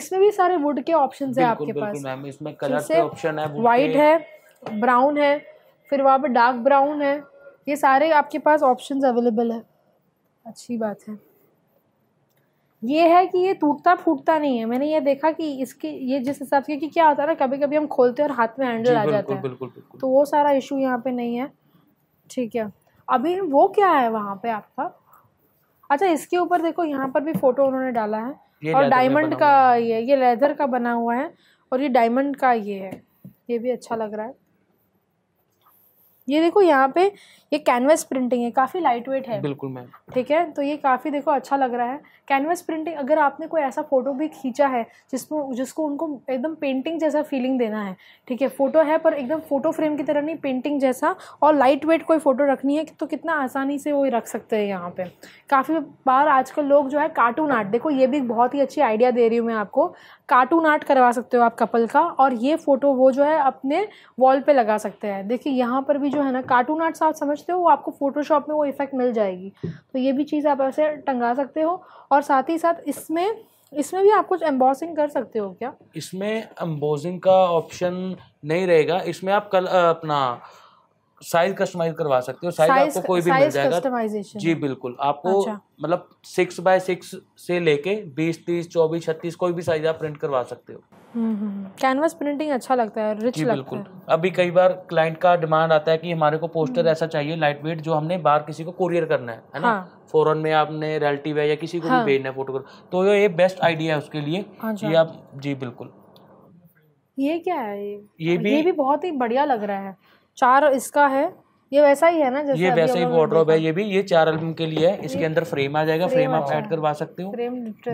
Speaker 1: इसमें भी सारे वुड के ऑप्शन है आपके पास
Speaker 2: इसमें कलर के ऑप्शन है वाइट
Speaker 1: है ब्राउन है फिर वहाँ पे डार्क ब्राउन है ये सारे आपके पास ऑप्शंस अवेलेबल है अच्छी बात है ये है कि ये टूटता फूटता नहीं है मैंने ये देखा कि इसके ये जिस हिसाब से कि क्या होता है ना कभी कभी हम खोलते हैं और हाथ में हैंडल आ जाता है तो वो सारा इशू यहाँ पे नहीं है ठीक है अभी वो क्या है वहाँ पे आपका अच्छा इसके ऊपर देखो यहाँ पर भी फोटो उन्होंने डाला है और डायमंड का ये ये लेदर का बना हुआ है और ये डायमंड का ये है ये भी अच्छा लग रहा है ये देखो यहाँ पे ये कैनवस प्रिंटिंग है काफ़ी लाइट वेट है बिल्कुल मैम ठीक है तो ये काफ़ी देखो अच्छा लग रहा है कैनवस प्रिंटिंग अगर आपने कोई ऐसा फ़ोटो भी खींचा है जिसमें जिसको उनको एकदम पेंटिंग जैसा फीलिंग देना है ठीक है फ़ोटो है पर एकदम फ़ोटो फ्रेम की तरह नहीं पेंटिंग जैसा और लाइट वेट कोई फ़ोटो रखनी है तो कितना आसानी से वो रख सकते हैं यहाँ पर काफ़ी बार आजकल लोग जो है कार्टून आर्ट देखो ये भी बहुत ही अच्छी आइडिया दे रही हूँ मैं आपको कार्टून आर्ट करवा सकते हो आप कपल का और ये फ़ोटो वो जो है अपने वॉल पे लगा सकते हैं देखिए यहाँ पर भी जो है ना कार्टून आर्ट आप समझते हो वो आपको फ़ोटोशॉप में वो इफ़ेक्ट मिल जाएगी तो ये भी चीज़ आप ऐसे टंगा सकते हो और साथ ही साथ इसमें इसमें भी आप कुछ एम्बॉसिंग कर सकते हो क्या
Speaker 2: इसमें एम्बॉसिंग का ऑप्शन नहीं रहेगा इसमें आप कल अपना साइज कस्टमाइज करवा सकते हो साइज आपको कोई भी मिल जाएगा जी बिल्कुल आपको अच्छा। मतलब सिक्स बाय सिक्स से लेके बीस तीस चौबीस छत्तीस कोई भी साइज आप प्रिंट करवा सकते हो
Speaker 1: कैनवास हम्म, प्रिंटिंग हम्म, हम्म। अच्छा लगता है रिच जी बिल्कुल
Speaker 2: अभी कई बार क्लाइंट का डिमांड आता है कि हमारे को पोस्टर ऐसा चाहिए लाइट वेट जो हमने बाहर किसी को कुरियर करना है है ना फॉरन हाँ। में आपने रिलेटिव है या किसी को भी हाँ। भेजना है फोटोग्राफ तो ये बेस्ट आइडिया है उसके लिए ये हाँ आप जी बिल्कुल
Speaker 1: ये क्या है ये भी ये भी बहुत ही बढ़िया लग रहा है चार इसका है ये वैसा ही है ना जैसे ये वैसा ही वार्ड्रोब
Speaker 2: है ये भी ये चार एल्बम के लिए है इसके अंदर फ्रेम आ जाएगा फ्रेम, आप ऐड करवा सकते हो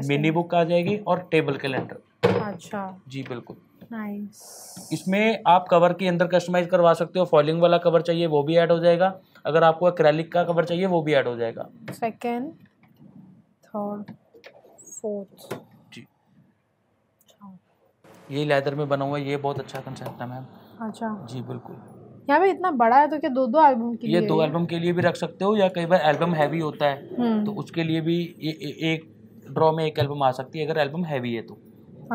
Speaker 2: मिनी बुक आ जाएगी और टेबल कैलेंडर अच्छा जी बिल्कुल नाइस इसमें आप कवर के अंदर कस्टमाइज करवा सकते हो फॉलिंग वाला कवर चाहिए वो भी ऐड हो जाएगा अगर आपको एक्रेलिक का कवर चाहिए वो भी ऐड हो जाएगा
Speaker 1: सेकंड थर्ड फोर्थ जी अच्छा।
Speaker 2: ये लेदर में बना हुआ है ये बहुत अच्छा कंसेप्ट है मैम अच्छा जी बिल्कुल
Speaker 1: क्या भाई इतना बड़ा है तो क्या दो दो एल्बम के लिए ये दो
Speaker 2: एल्बम के लिए भी रख सकते हो या कई बार एल्बम हैवी होता है हम्म। तो उसके लिए भी ए, ए, एक ड्रॉ में एक एल्बम आ सकती है अगर एल्बम हैवी है तो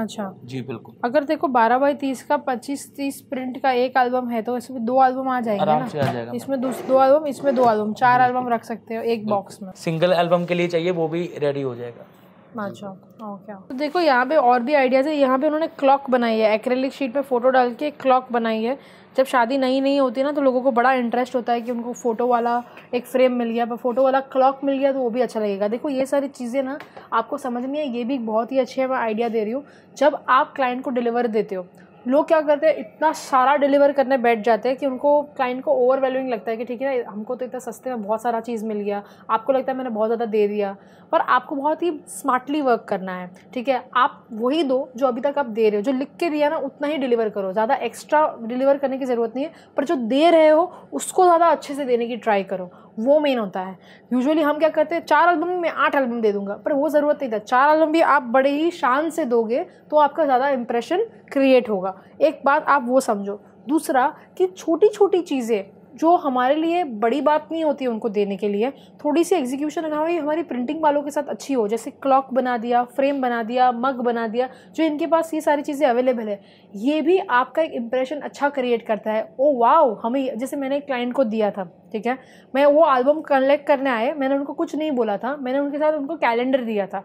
Speaker 2: अच्छा जी बिल्कुल
Speaker 1: अगर देखो बारह बाई तीस का पच्चीस तीस प्रिंट का एक एल्बम है तो इसमें दो एल्बम आ जाएगा आराम से आ जाएगा इसमें दो एल्बम इसमें दो एल्बम चार एल्बम रख सकते हो एक बॉक्स में
Speaker 2: सिंगल एल्बम के लिए चाहिए वो भी रेडी हो जाएगा
Speaker 1: अच्छा हाँ। ओके तो देखो यहाँ पे और भी आइडियाज़ है यहाँ पे उन्होंने क्लॉक बनाई है एक्रेलिक शीट पे फ़ोटो डाल के क्लॉक बनाई है जब शादी नई नई होती है ना तो लोगों को बड़ा इंटरेस्ट होता है कि उनको फ़ोटो वाला एक फ्रेम मिल गया फ़ोटो वाला क्लॉक मिल गया तो वो भी अच्छा लगेगा देखो ये सारी चीज़ें ना आपको समझ में ये भी बहुत ही अच्छी है मैं आइडिया दे रही हूँ जब आप क्लाइंट को डिलीवर देते हो लोग क्या करते हैं इतना सारा डिलीवर करने बैठ जाते हैं कि उनको क्लाइंट को ओवर वैल्यूइंग लगता है कि ठीक है ना हमको तो इतना सस्ते में बहुत सारा चीज़ मिल गया आपको लगता है मैंने बहुत ज़्यादा दे दिया पर आपको बहुत ही स्मार्टली वर्क करना है ठीक है आप वही दो जो अभी तक आप दे रहे हो जो लिख के दिया ना उतना ही डिलीवर करो ज़्यादा एक्स्ट्रा डिलीवर करने की ज़रूरत नहीं है पर जो दे रहे हो उसको ज़्यादा अच्छे से देने की ट्राई करो वो मेन होता है यूजुअली हम क्या करते हैं चार एल्बम में आठ एल्बम दे दूंगा पर वो ज़रूरत नहीं था चार एल्बम भी आप बड़े ही शान से दोगे तो आपका ज़्यादा इंप्रेशन क्रिएट होगा एक बात आप वो समझो दूसरा कि छोटी छोटी चीज़ें जो हमारे लिए बड़ी बात नहीं होती उनको देने के लिए थोड़ी सी एग्जीक्यूशन हमारी हमारी प्रिंटिंग वालों के साथ अच्छी हो जैसे क्लॉक बना दिया फ्रेम बना दिया मग बना दिया जो इनके पास ये सारी चीज़ें अवेलेबल है ये भी आपका एक इम्प्रेशन अच्छा क्रिएट करता है ओ वाओ हमें जैसे मैंने एक क्लाइंट को दिया था ठीक है मैं वो एल्बम कलेक्ट करने आए मैंने उनको कुछ नहीं बोला था मैंने उनके साथ उनको कैलेंडर दिया था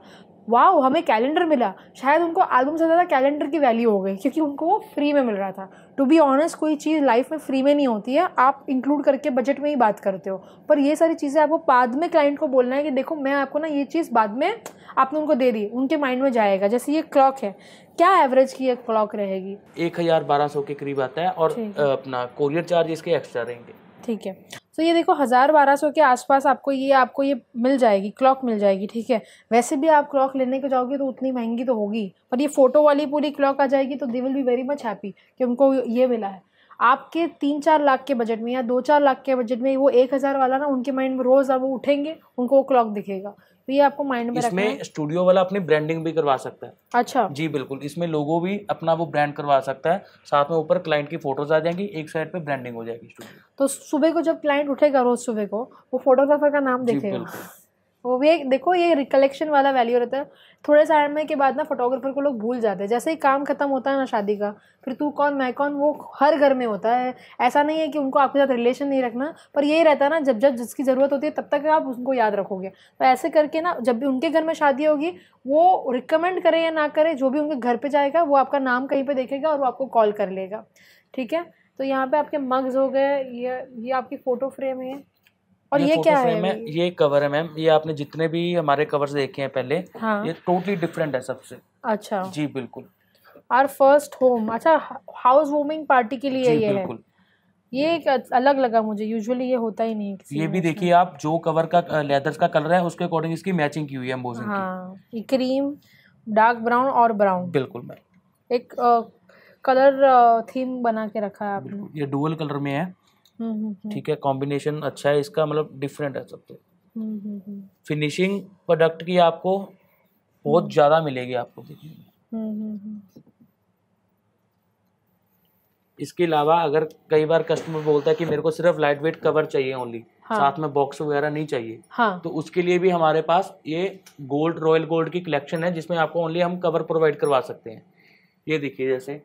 Speaker 1: वाह हमें कैलेंडर मिला शायद उनको एल्बम से ज़्यादा कैलेंडर की वैल्यू हो गई क्योंकि उनको वो फ्री में मिल रहा था टू बी ऑनेस्ट कोई चीज़ लाइफ में फ्री में नहीं होती है आप इंक्लूड करके बजट में ही बात करते हो पर ये सारी चीज़ें आपको बाद में क्लाइंट को बोलना है कि देखो मैं आपको ना ये चीज़ बाद में आपने उनको दे दी उनके माइंड में जाएगा जैसे ये क्लॉक है क्या एवरेज की एक क्लॉक रहेगी
Speaker 2: एक हज़ार बारह सौ के करीब आता है और अपना कोरियर चार्ज इसके एक्स्ट्रा रहेंगे
Speaker 1: ठीक है तो ये देखो हज़ार बारह सौ के आसपास आपको ये आपको ये मिल जाएगी क्लॉक मिल जाएगी ठीक है वैसे भी आप क्लॉक लेने के जाओगे तो उतनी महंगी तो होगी पर ये फ़ोटो वाली पूरी क्लॉक आ जाएगी तो they will be very much happy कि उनको ये मिला है आपके तीन चार लाख के बजट में या दो चार लाख के बजट में वो एक हज़ार वाला ना उनके माइंड में रोज़ अब वो उठेंगे उनको वो क्लॉक दिखेगा ये आपको माइंड में इसमें
Speaker 2: स्टूडियो वाला अपनी ब्रांडिंग भी करवा सकता है अच्छा जी बिल्कुल इसमें लोगो भी अपना वो ब्रांड करवा सकता है साथ में ऊपर क्लाइंट की फोटोज आ जाएंगी एक साइड पे ब्रांडिंग हो जाएगी
Speaker 1: तो सुबह को जब क्लाइंट उठेगा रोज सुबह को वो फोटोग्राफर का नाम देखेगा वो भी एक देखो ये रिकलेक्शन वाला वैल्यू रहता है थोड़े साल में के बाद ना फोटोग्राफर को लोग भूल जाते हैं जैसे ही काम खत्म होता है ना शादी का फिर तू कौन मैं कौन वो हर घर में होता है ऐसा नहीं है कि उनको आपके साथ रिलेशन नहीं रखना पर यही रहता है ना जब जब जिसकी ज़रूरत होती है तब तक आप उनको याद रखोगे तो ऐसे करके ना जब भी उनके घर में शादी होगी वो रिकमेंड करे या ना करे जो भी उनके घर पर जाएगा वो आपका नाम कहीं पर देखेगा और वो आपको कॉल कर लेगा ठीक है तो यहाँ पर आपके मग्स हो गए ये ये आपकी फ़ोटो फ्रेम है और ये, क्या है मैम
Speaker 2: ये कवर है मैम ये आपने जितने भी हमारे कवर्स देखे हैं पहले हाँ। ये टोटली डिफरेंट है सबसे अच्छा जी बिल्कुल
Speaker 1: आर फर्स्ट होम अच्छा हाउस वार्मिंग पार्टी के लिए ये है ये एक अलग लगा मुझे यूजुअली ये होता ही नहीं ये
Speaker 2: भी देखिए आप जो कवर का लेदर्स का कलर है उसके अकॉर्डिंग इसकी मैचिंग की हुई है एम्बोसिंग
Speaker 1: हाँ, की क्रीम डार्क ब्राउन और ब्राउन
Speaker 2: बिल्कुल मैम
Speaker 1: एक आ, कलर थीम बना के
Speaker 2: रखा है आपने ये डुअल कलर में है हम्म, हम्म, हम्म। ठीक है कॉम्बिनेशन अच्छा है इसका मतलब डिफरेंट है सबसे फिनिशिंग प्रोडक्ट की आपको बहुत ज़्यादा मिलेगी आपको देखने में इसके अलावा अगर कई बार कस्टमर बोलता है कि मेरे को सिर्फ लाइट वेट कवर चाहिए ओनली हाँ। साथ में बॉक्स वगैरह नहीं चाहिए हाँ। तो उसके लिए भी हमारे पास ये गोल्ड रॉयल गोल्ड की कलेक्शन है जिसमें आपको ओनली हम कवर प्रोवाइड करवा सकते हैं ये देखिए जैसे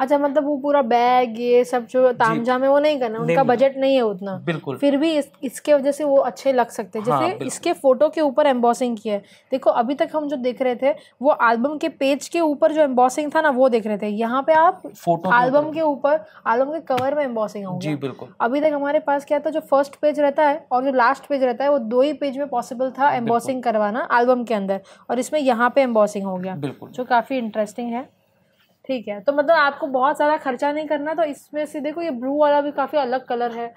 Speaker 1: अच्छा मतलब वो पूरा बैग ये सब जो तामझाम है वो नहीं करना उनका बजट नहीं है उतना बिल्कुल फिर भी इस, इसके वजह से वो अच्छे लग सकते हैं जैसे हाँ, इसके फोटो के ऊपर एम्बॉसिंग की है देखो अभी तक हम जो देख रहे थे वो एल्बम के पेज के ऊपर जो एम्बॉसिंग था ना वो देख रहे थे यहाँ पे आप फोटो एल्बम के ऊपर एल्बम के कवर में एम्बॉसिंग होगी जी बिल्कुल अभी तक हमारे पास क्या था जो फर्स्ट पेज रहता है और जो लास्ट पेज रहता है वो दो ही पेज में पॉसिबल था एम्बॉसिंग करवाना एल्बम के अंदर और इसमें यहाँ पे एम्बॉसिंग हो गया जो काफी इंटरेस्टिंग है ठीक है तो मतलब आपको बहुत सारा खर्चा नहीं करना तो इसमें से देखो ये ब्लू वाला भी काफ़ी अलग कलर है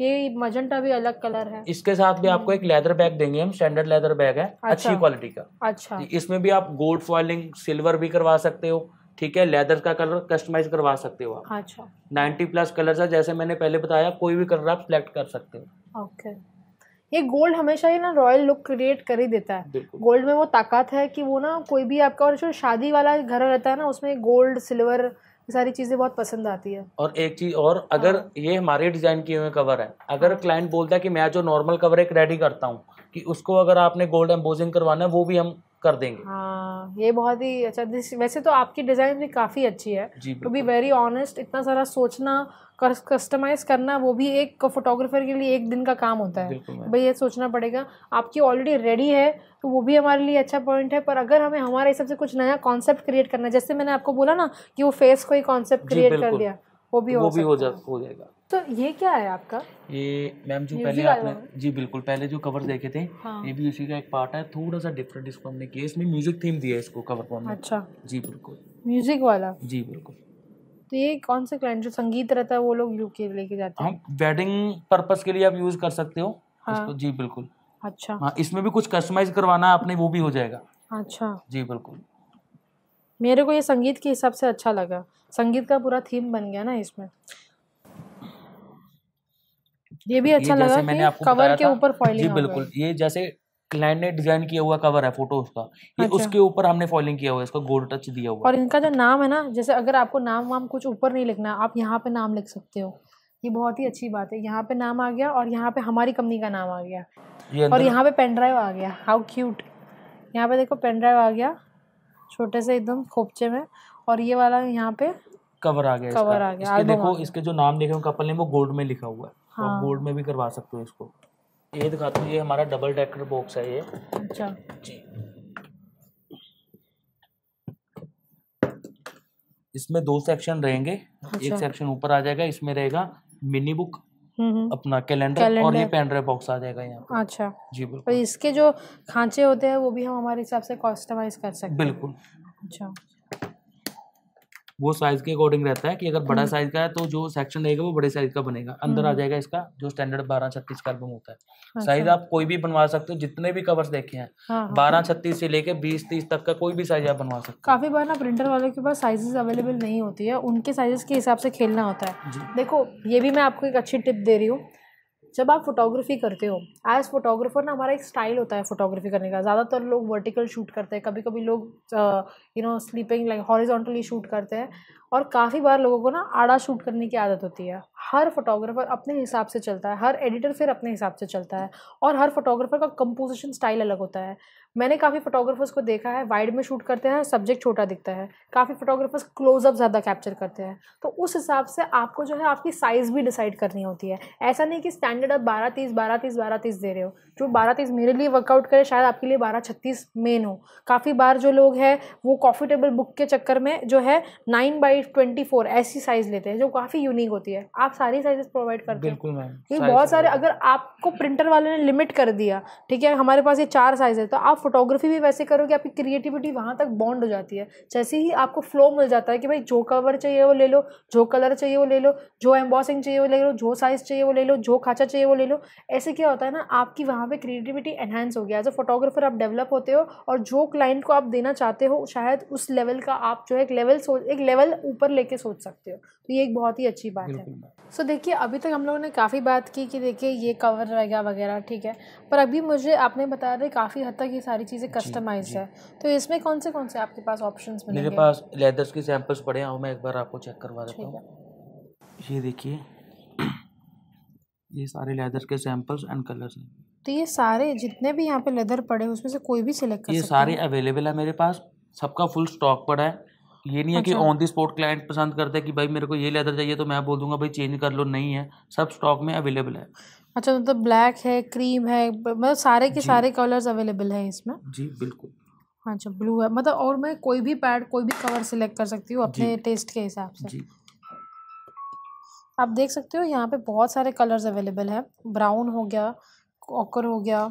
Speaker 1: ये मजंटा भी अलग कलर है
Speaker 2: इसके साथ भी आपको एक लेदर बैग देंगे हम स्टैंडर्ड लेदर बैग है अच्छा, अच्छी क्वालिटी का अच्छा इसमें भी आप गोल्ड फॉलिंग सिल्वर भी करवा सकते हो ठीक है लेदर का कलर कस्टमाइज करवा सकते हो आप अच्छा नाइन्टी प्लस कलर है जैसे मैंने पहले बताया कोई भी कलर आप सिलेक्ट कर सकते हो
Speaker 1: ओके ये गोल्ड हमेशा ही ना रॉयल लुक क्रिएट कर ही देता है गोल्ड में वो ताकत है कि वो ना कोई भी आपका और जो शादी वाला घर रहता है ना उसमें गोल्ड सिल्वर सारी चीजें बहुत पसंद आती है
Speaker 2: और एक चीज और अगर हाँ। ये हमारे डिजाइन किए हुए कवर है अगर हाँ। क्लाइंट बोलता है कि मैं जो नॉर्मल कवर एक रेडी करता हूँ कि उसको अगर आपने गोल्ड एम्बोजिंग करवाना है वो भी हम कर देंगे
Speaker 1: हाँ ये बहुत ही अच्छा वैसे तो आपकी डिज़ाइन भी काफ़ी अच्छी है टू बी वेरी ऑनेस्ट इतना सारा सोचना कस्टमाइज करना वो भी एक फोटोग्राफर के लिए एक दिन का काम होता है भाई ये सोचना पड़ेगा आपकी ऑलरेडी रेडी है तो वो भी हमारे लिए अच्छा पॉइंट है पर अगर हमें हमारे हिसाब से कुछ नया कॉन्सेप्ट क्रिएट करना है जैसे मैंने आपको बोला ना कि वो फेस को ही कॉन्सेप्ट क्रिएट कर दिया वो भी वो हो भी हो
Speaker 2: जा हो जाएगा
Speaker 1: तो ये क्या है आपका
Speaker 2: ये मैम जो पहले आपने जी बिल्कुल पहले जो कवर देखे थे हाँ। ये भी उसी का एक पार्ट है थोड़ा सा डिफरेंट इसको हमने किया इसमें म्यूजिक थीम दिया है इसको कवर को हमने अच्छा जी बिल्कुल
Speaker 1: म्यूजिक वाला जी बिल्कुल तो ये कौन सा क्लाइंट जो संगीत रहता है वो लोग यूके लेके जाते
Speaker 2: हैं वेडिंग पर्पस के लिए आप यूज कर सकते हो हाँ। इसको जी बिल्कुल अच्छा हाँ इसमें भी कुछ कस्टमाइज करवाना है आपने वो भी हो जाएगा अच्छा जी बिल्कुल
Speaker 1: मेरे को ये संगीत के हिसाब से अच्छा लगा संगीत का पूरा थीम बन गया ना इसमें ये भी अच्छा ये लगा कि कवर के ऊपर फॉइलिंग जी बिल्कुल
Speaker 2: ये जैसे क्लाइंट ने डिजाइन किया हुआ कवर है फोटो उसका ये अच्छा। उसके ऊपर हमने फॉलिंग किया हुआ है इसका गोल्ड टच दिया हुआ और
Speaker 1: इनका जो नाम है ना जैसे अगर आपको नाम वाम कुछ ऊपर नहीं लिखना आप यहाँ पे नाम लिख सकते हो ये बहुत ही अच्छी बात है यहाँ पे नाम आ गया और यहाँ पे हमारी कंपनी का नाम आ गया और यहाँ पे पेन ड्राइव आ गया हाउ क्यूट यहाँ पे देखो पेन ड्राइव आ गया छोटे से एकदम खोपचे में और ये वाला यहाँ पे
Speaker 2: कवर आ गया कवर आ गया इसके देखो इसके जो नाम देखे कपल ने वो गोल्ड में लिखा हुआ है आप गोल्ड हाँ। में भी करवा सकते हो इसको ये दिखाता हूँ ये हमारा डबल डेकर बॉक्स है ये अच्छा जी इसमें दो सेक्शन रहेंगे अच्छा। एक सेक्शन ऊपर आ जाएगा इसमें रहेगा मिनी हम्म, बुक हम्म। अपना कैलेंडर, कैलेंडर और ये पेनड्राइव बॉक्स आ जाएगा यहाँ अच्छा जी बिल्कुल
Speaker 1: इसके जो खांचे होते हैं वो भी हम हमारे हिसाब से कस्टमाइज कर सकते हैं बिल्कुल अच्छा
Speaker 2: वो साइज़ के अकॉर्डिंग रहता है कि अगर बड़ा साइज़ हम्म। का है तो जो सेक्शन रहेगा वो बड़े साइज़ का बनेगा अंदर आ हम्म। जाएगा इसका जो स्टैंडर्ड बारह छत्तीस का एल्बम होता है
Speaker 1: अच्छा। साइज़ आप
Speaker 2: कोई भी बनवा सकते हो जितने भी कवर्स देखे हैं हाँ, हाँ। बारह छत्तीस से लेकर बीस तीस तक का कोई भी साइज आप बनवा सकते हो
Speaker 1: काफ़ी बार ना प्रिंटर वालों के पास साइजेस अवेलेबल नहीं होती है उनके साइजेस के हिसाब से खेलना होता है देखो ये भी मैं आपको एक अच्छी टिप दे रही हूँ जब आप फोटोग्राफी करते हो एज फोटोग्राफर ना हमारा एक स्टाइल होता है फोटोग्राफी करने का ज़्यादातर लोग वर्टिकल शूट करते हैं कभी कभी लोग you know sleeping like horizontally shoot करते हैं और काफ़ी बार लोगों को ना आड़ा शूट करने की आदत होती है हर फोटोग्राफर अपने हिसाब से चलता है हर एडिटर फिर अपने हिसाब से चलता है और हर फोटोग्राफर का कंपोजिशन स्टाइल अलग होता है मैंने काफ़ी फोटोग्राफर्स को देखा है वाइड में शूट करते हैं सब्जेक्ट छोटा दिखता है काफ़ी फोटोग्राफर्स क्लोजअप ज़्यादा कैप्चर करते हैं तो उस हिसाब से आपको जो है आपकी साइज़ भी डिसाइड करनी होती है ऐसा नहीं कि स्टैंडर्ड आप बारह तीस बारह तीस बारह तीस दे रहे हो जो बारह तीस मेरे लिए वर्कआउट करे शायद आपके लिए बारह छत्तीस मेन हो काफ़ी बार जो लोग हैं वो कॉफ़ी टेबल बुक के चक्कर में जो है नाइन बाई ट्वेंटी फोर ऐसी साइज़ लेते हैं जो काफ़ी यूनिक होती है आप सारी साइजेस प्रोवाइड करते हैं बिल्कुल मैम ये बहुत सारे अगर आपको प्रिंटर वाले ने लिमिट कर दिया ठीक है हमारे पास ये चार साइज़ है तो आप फोटोग्राफी भी वैसे करोगे आपकी क्रिएटिविटी वहाँ तक बॉन्ड हो जाती है जैसे ही आपको फ्लो मिल जाता है कि भाई जो कवर चाहिए वो ले लो जो कलर चाहिए वो ले लो जो एम्बॉसिंग चाहिए वो ले लो जो साइज़ चाहिए वो ले लो जो खाचा चाहिए वो ले लो ऐसे क्या होता है ना आपकी वहाँ पर क्रिएटिविटी एनहेंस हो गया एज अ फोटोग्राफर आप डेवलप होते हो और जो क्लाइंट को आप देना चाहते हो शायद उस लेवल का आप जो है एक लेवल सोच एक लेवल ऊपर लेके सोच सकते हो तो ये एक बहुत ही अच्छी बात है सो so, देखिए अभी तक हम लोगों ने काफ़ी बात की कि देखिए ये कवर रहेगा वगैरह ठीक है पर अभी मुझे आपने बता दें काफ़ी हद तक ये सारी चीज़ें कस्टमाइज है तो इसमें कौन से कौन से आपके पास ऑप्शन मेरे पास
Speaker 2: लेदर्स के सैम्पल्स पड़े हैं मैं एक बार आपको चेक करवा देता हूँ ये देखिए ये सारे लेदर के सैम्पल्स एंड कलर्स हैं
Speaker 1: तो ये सारे जितने भी यहाँ पे लेदर पड़े हैं उसमें से कोई भी सिलेक्ट कर ये सारे
Speaker 2: अवेलेबल है मेरे पास सबका फुल स्टॉक पड़ा है ये नहीं है अच्छा। कि ऑन दी स्पॉट क्लाइंट पसंद करते हैं कि भाई मेरे को ये लेदर चाहिए तो मैं बोल दूंगा भाई चेंज कर लो नहीं है सब स्टॉक में अवेलेबल है
Speaker 1: अच्छा मतलब तो ब्लैक है क्रीम है मतलब सारे के सारे कलर्स अवेलेबल है इसमें जी बिल्कुल अच्छा ब्लू है मतलब और मैं कोई भी पैड कोई भी कवर सिलेक्ट कर सकती हूँ अपने टेस्ट के हिसाब से आप देख सकते हो यहाँ पे बहुत सारे कलर्स अवेलेबल है ब्राउन हो गया ऑकर हो गया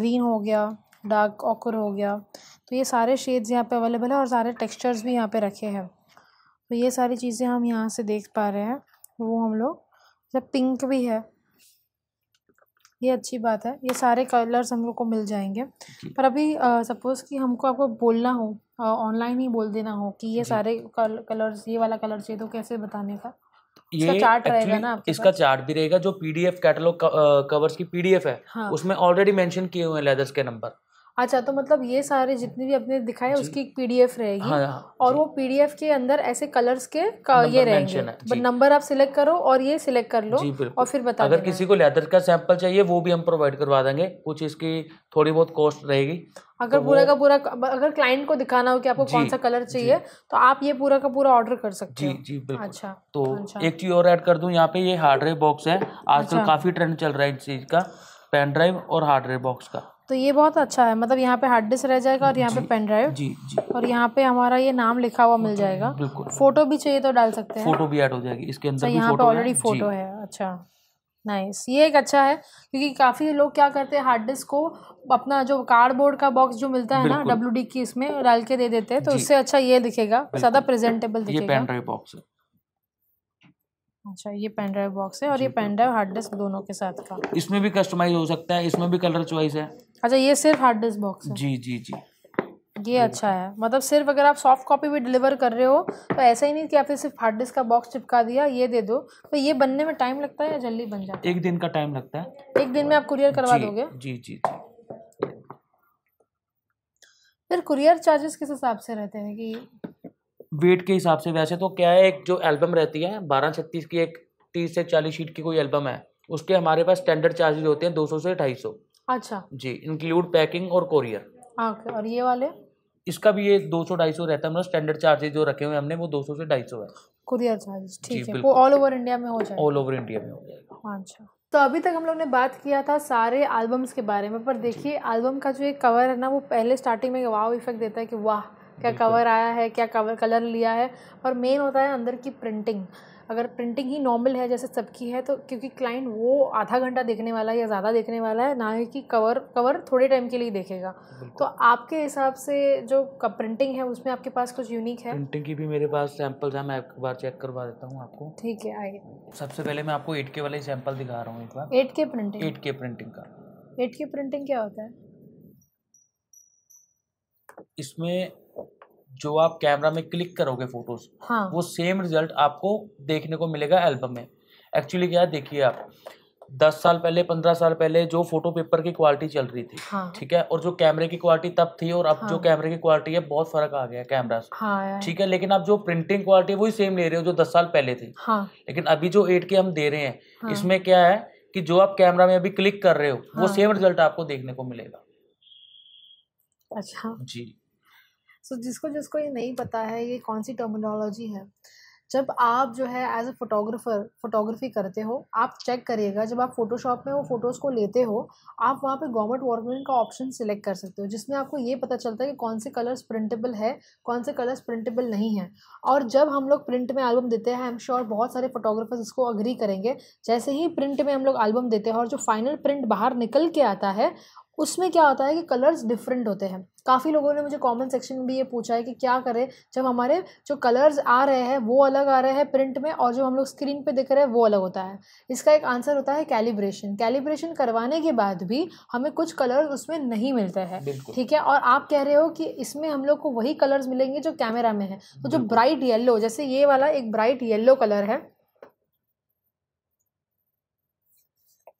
Speaker 1: ग्रीन हो गया डार्क ऑकर हो गया तो ये सारे शेड्स यहाँ पे अवेलेबल है और सारे टेक्सचर्स भी यहाँ पे रखे हैं तो ये सारी चीज़ें हम यहाँ से देख पा रहे हैं वो हम लोग जब पिंक भी है ये अच्छी बात है ये सारे कलर्स हम लोग को मिल जाएंगे पर अभी सपोज़ कि हमको आपको बोलना हो ऑनलाइन ही बोल देना हो कि ये सारे कलर्स ये वाला कलर चाहिए तो कैसे बताने का तो ये चार्ट रहेगा ना आपके इसका
Speaker 2: चार्ट भी रहेगा जो पीडीएफ कैटलॉग कवर्स की पीडीएफ है हाँ। उसमें ऑलरेडी मेंशन किए हुए हैं लेदर्स के नंबर
Speaker 1: अच्छा तो मतलब ये सारे जितने भी आपने दिखाए उसकी एक पीडीएफ रहेगी हाँ, हाँ और वो पीडीएफ के अंदर ऐसे कलर्स के का ये रहेंगे बट नंबर आप सिलेक्ट करो और ये सिलेक्ट कर लो और फिर बता अगर किसी
Speaker 2: को लेदर का सैंपल चाहिए वो भी हम प्रोवाइड करवा देंगे कुछ इसकी थोड़ी बहुत कॉस्ट रहेगी अगर तो पूरा का
Speaker 1: पूरा अगर क्लाइंट को दिखाना हो कि आपको कौन सा कलर चाहिए तो आप ये पूरा का पूरा ऑर्डर कर सकते जी, जी
Speaker 2: जी अच्छा तो अच्छा। एक चीज और ऐड कर दूं यहाँ पे ये हार्डवेयर बॉक्स है आजकल अच्छा। काफी ट्रेंड चल रहा है इस चीज का पेन ड्राइव और हार्डवेयर बॉक्स का
Speaker 1: तो ये बहुत अच्छा है मतलब यहाँ पे हार्ड डिस्क रह जाएगा और यहाँ पे पेन ड्राइव जी जी और यहाँ पे हमारा ये नाम लिखा हुआ मिल जाएगा बिल्कुल फोटो भी चाहिए तो डाल सकते हैं फोटो
Speaker 2: भी ऐड हो जाएगी इसके अंदर तो यहाँ पे ऑलरेडी फोटो है
Speaker 1: अच्छा नाइस ये एक अच्छा है क्योंकि काफ़ी लोग क्या करते हैं हार्ड डिस्क को अपना जो कार्डबोर्ड का बॉक्स जो मिलता है ना डब्ल्यू डी की इसमें डाल के दे देते हैं तो उससे अच्छा ये दिखेगा ज़्यादा प्रेजेंटेबल दिखेगा पेन ड्राइव बॉक्स है अच्छा ये पेन ड्राइव बॉक्स है और ये पेन ड्राइव हार्ड डिस्क दोनों के साथ का
Speaker 2: इसमें भी कस्टमाइज हो सकता है इसमें भी कलर चॉइस है
Speaker 1: अच्छा ये सिर्फ हार्ड डिस्क बॉक्स
Speaker 2: है जी जी जी
Speaker 1: ये अच्छा है मतलब सिर्फ अगर आप सॉफ्ट कॉपी भी डिलीवर कर रहे हो तो ऐसा ही नहीं कि आपने सिर्फ हार्ड डिस्क का बॉक्स चिपका दिया ये दे दो तो ये बनने में टाइम लगता है या जल्दी बन जाता
Speaker 2: है एक दिन का टाइम लगता है
Speaker 1: एक दिन में आप कुरियर करवा दोगे जी जी जी फिर कुरियर चार्जेस किस हिसाब से रहते हैं कि
Speaker 2: वेट के हिसाब से वैसे तो क्या है एक जो एल्बम रहती है बारह छत्तीस की एक तीस से चालीस शीट की कोई एल्बम है उसके हमारे पास स्टैंडर्ड चार्जेस होते हैं दो सौ से ढाई सौ अच्छा जी इंक्लूड पैकिंग और कोरियर
Speaker 1: हाँ, और ये वाले
Speaker 2: इसका भी ये दो सौ ढाई सौ रहता है मतलब स्टैंडर्ड चार्जेस जो रखे हुए हमने वो दो सौ से ढाई सौ है
Speaker 1: कुरियर चार्जेस ठीक है वो ऑल ओवर इंडिया में हो जाएगा ऑल
Speaker 2: ओवर इंडिया में हो जाएगा
Speaker 1: हाँ, अच्छा तो अभी तक हम लोग ने बात किया था सारे एल्बम्स के बारे में पर देखिए एल्बम का जो एक कवर है ना वो पहले स्टार्टिंग में वाव इफेक्ट देता है कि वाह क्या कवर आया है क्या कवर कलर लिया है और मेन होता है अंदर की प्रिंटिंग अगर प्रिंटिंग ही नॉर्मल है जैसे सबकी है तो क्योंकि क्लाइंट वो आधा घंटा देखने वाला है या ज़्यादा देखने वाला है ना ही कि कवर कवर थोड़े टाइम के लिए देखेगा तो आपके हिसाब से जो प्रिंटिंग है उसमें आपके पास कुछ यूनिक है
Speaker 2: प्रिंटिंग की भी मेरे पास सैम्पल्स हैं मैं एक बार चेक करवा देता हूँ आपको ठीक है आइए सबसे पहले मैं आपको एट के वाले सैम्पल दिखा रहा हूँ एक बार
Speaker 1: eight K printing eight
Speaker 2: K printing का
Speaker 1: एट के प्रिंटिंग क्या होता है
Speaker 2: इसमें जो आप कैमरा में क्लिक करोगे फोटोज हाँ. वो सेम रिजल्ट आपको देखने को मिलेगा एल्बम में एक्चुअली क्या देखिए आप दस साल पहले पंद्रह साल पहले जो फोटो पेपर की क्वालिटी चल रही थी हाँ। ठीक है और जो कैमरे की क्वालिटी तब थी और अब हाँ। जो कैमरे की क्वालिटी है बहुत फर्क आ गया कैमरा से
Speaker 1: हाँ ठीक
Speaker 2: है लेकिन आप जो प्रिंटिंग क्वालिटी वही सेम ले रहे हो जो दस साल पहले थी हाँ। लेकिन अभी जो एट के हम दे रहे हैं हाँ। इसमें क्या है कि जो आप कैमरा में अभी क्लिक कर रहे हो हाँ। वो सेम रिजल्ट आपको देखने को मिलेगा अच्छा जी
Speaker 1: सो so, जिसको जिसको ये नहीं पता है ये कौन सी टर्मिनोलॉजी है जब आप जो है एज अ फोटोग्राफर फोटोग्राफी करते हो आप चेक करिएगा जब आप फोटोशॉप में वो फोटोज़ को लेते हो आप वहाँ पे गवर्नमेंट वर्कमेंट का ऑप्शन सिलेक्ट कर सकते हो जिसमें आपको ये पता चलता है कि कौन से कलर्स प्रिंटेबल है कौन से कलर्स प्रिंटेबल नहीं है और जब हम लोग प्रिंट में एल्बम देते हैं आई एम श्योर बहुत सारे फोटोग्राफर्स इसको अग्री करेंगे जैसे ही प्रिंट में हम लोग एल्बम देते हैं और जो फाइनल प्रिंट बाहर निकल के आता है उसमें क्या होता है कि कलर्स डिफरेंट होते हैं काफ़ी लोगों ने मुझे कमेंट सेक्शन में भी ये पूछा है कि क्या करें जब हमारे जो कलर्स आ रहे हैं वो अलग आ रहे हैं प्रिंट में और जो हम लोग स्क्रीन पे दिख रहे हैं वो अलग होता है इसका एक आंसर होता है कैलिब्रेशन कैलिब्रेशन करवाने के बाद भी हमें कुछ कलर्स उसमें नहीं मिलते हैं ठीक है और आप कह रहे हो कि इसमें हम लोग को वही कलर्स मिलेंगे जो कैमरा में है तो जो ब्राइट येल्लो जैसे ये वाला एक ब्राइट येल्लो कलर है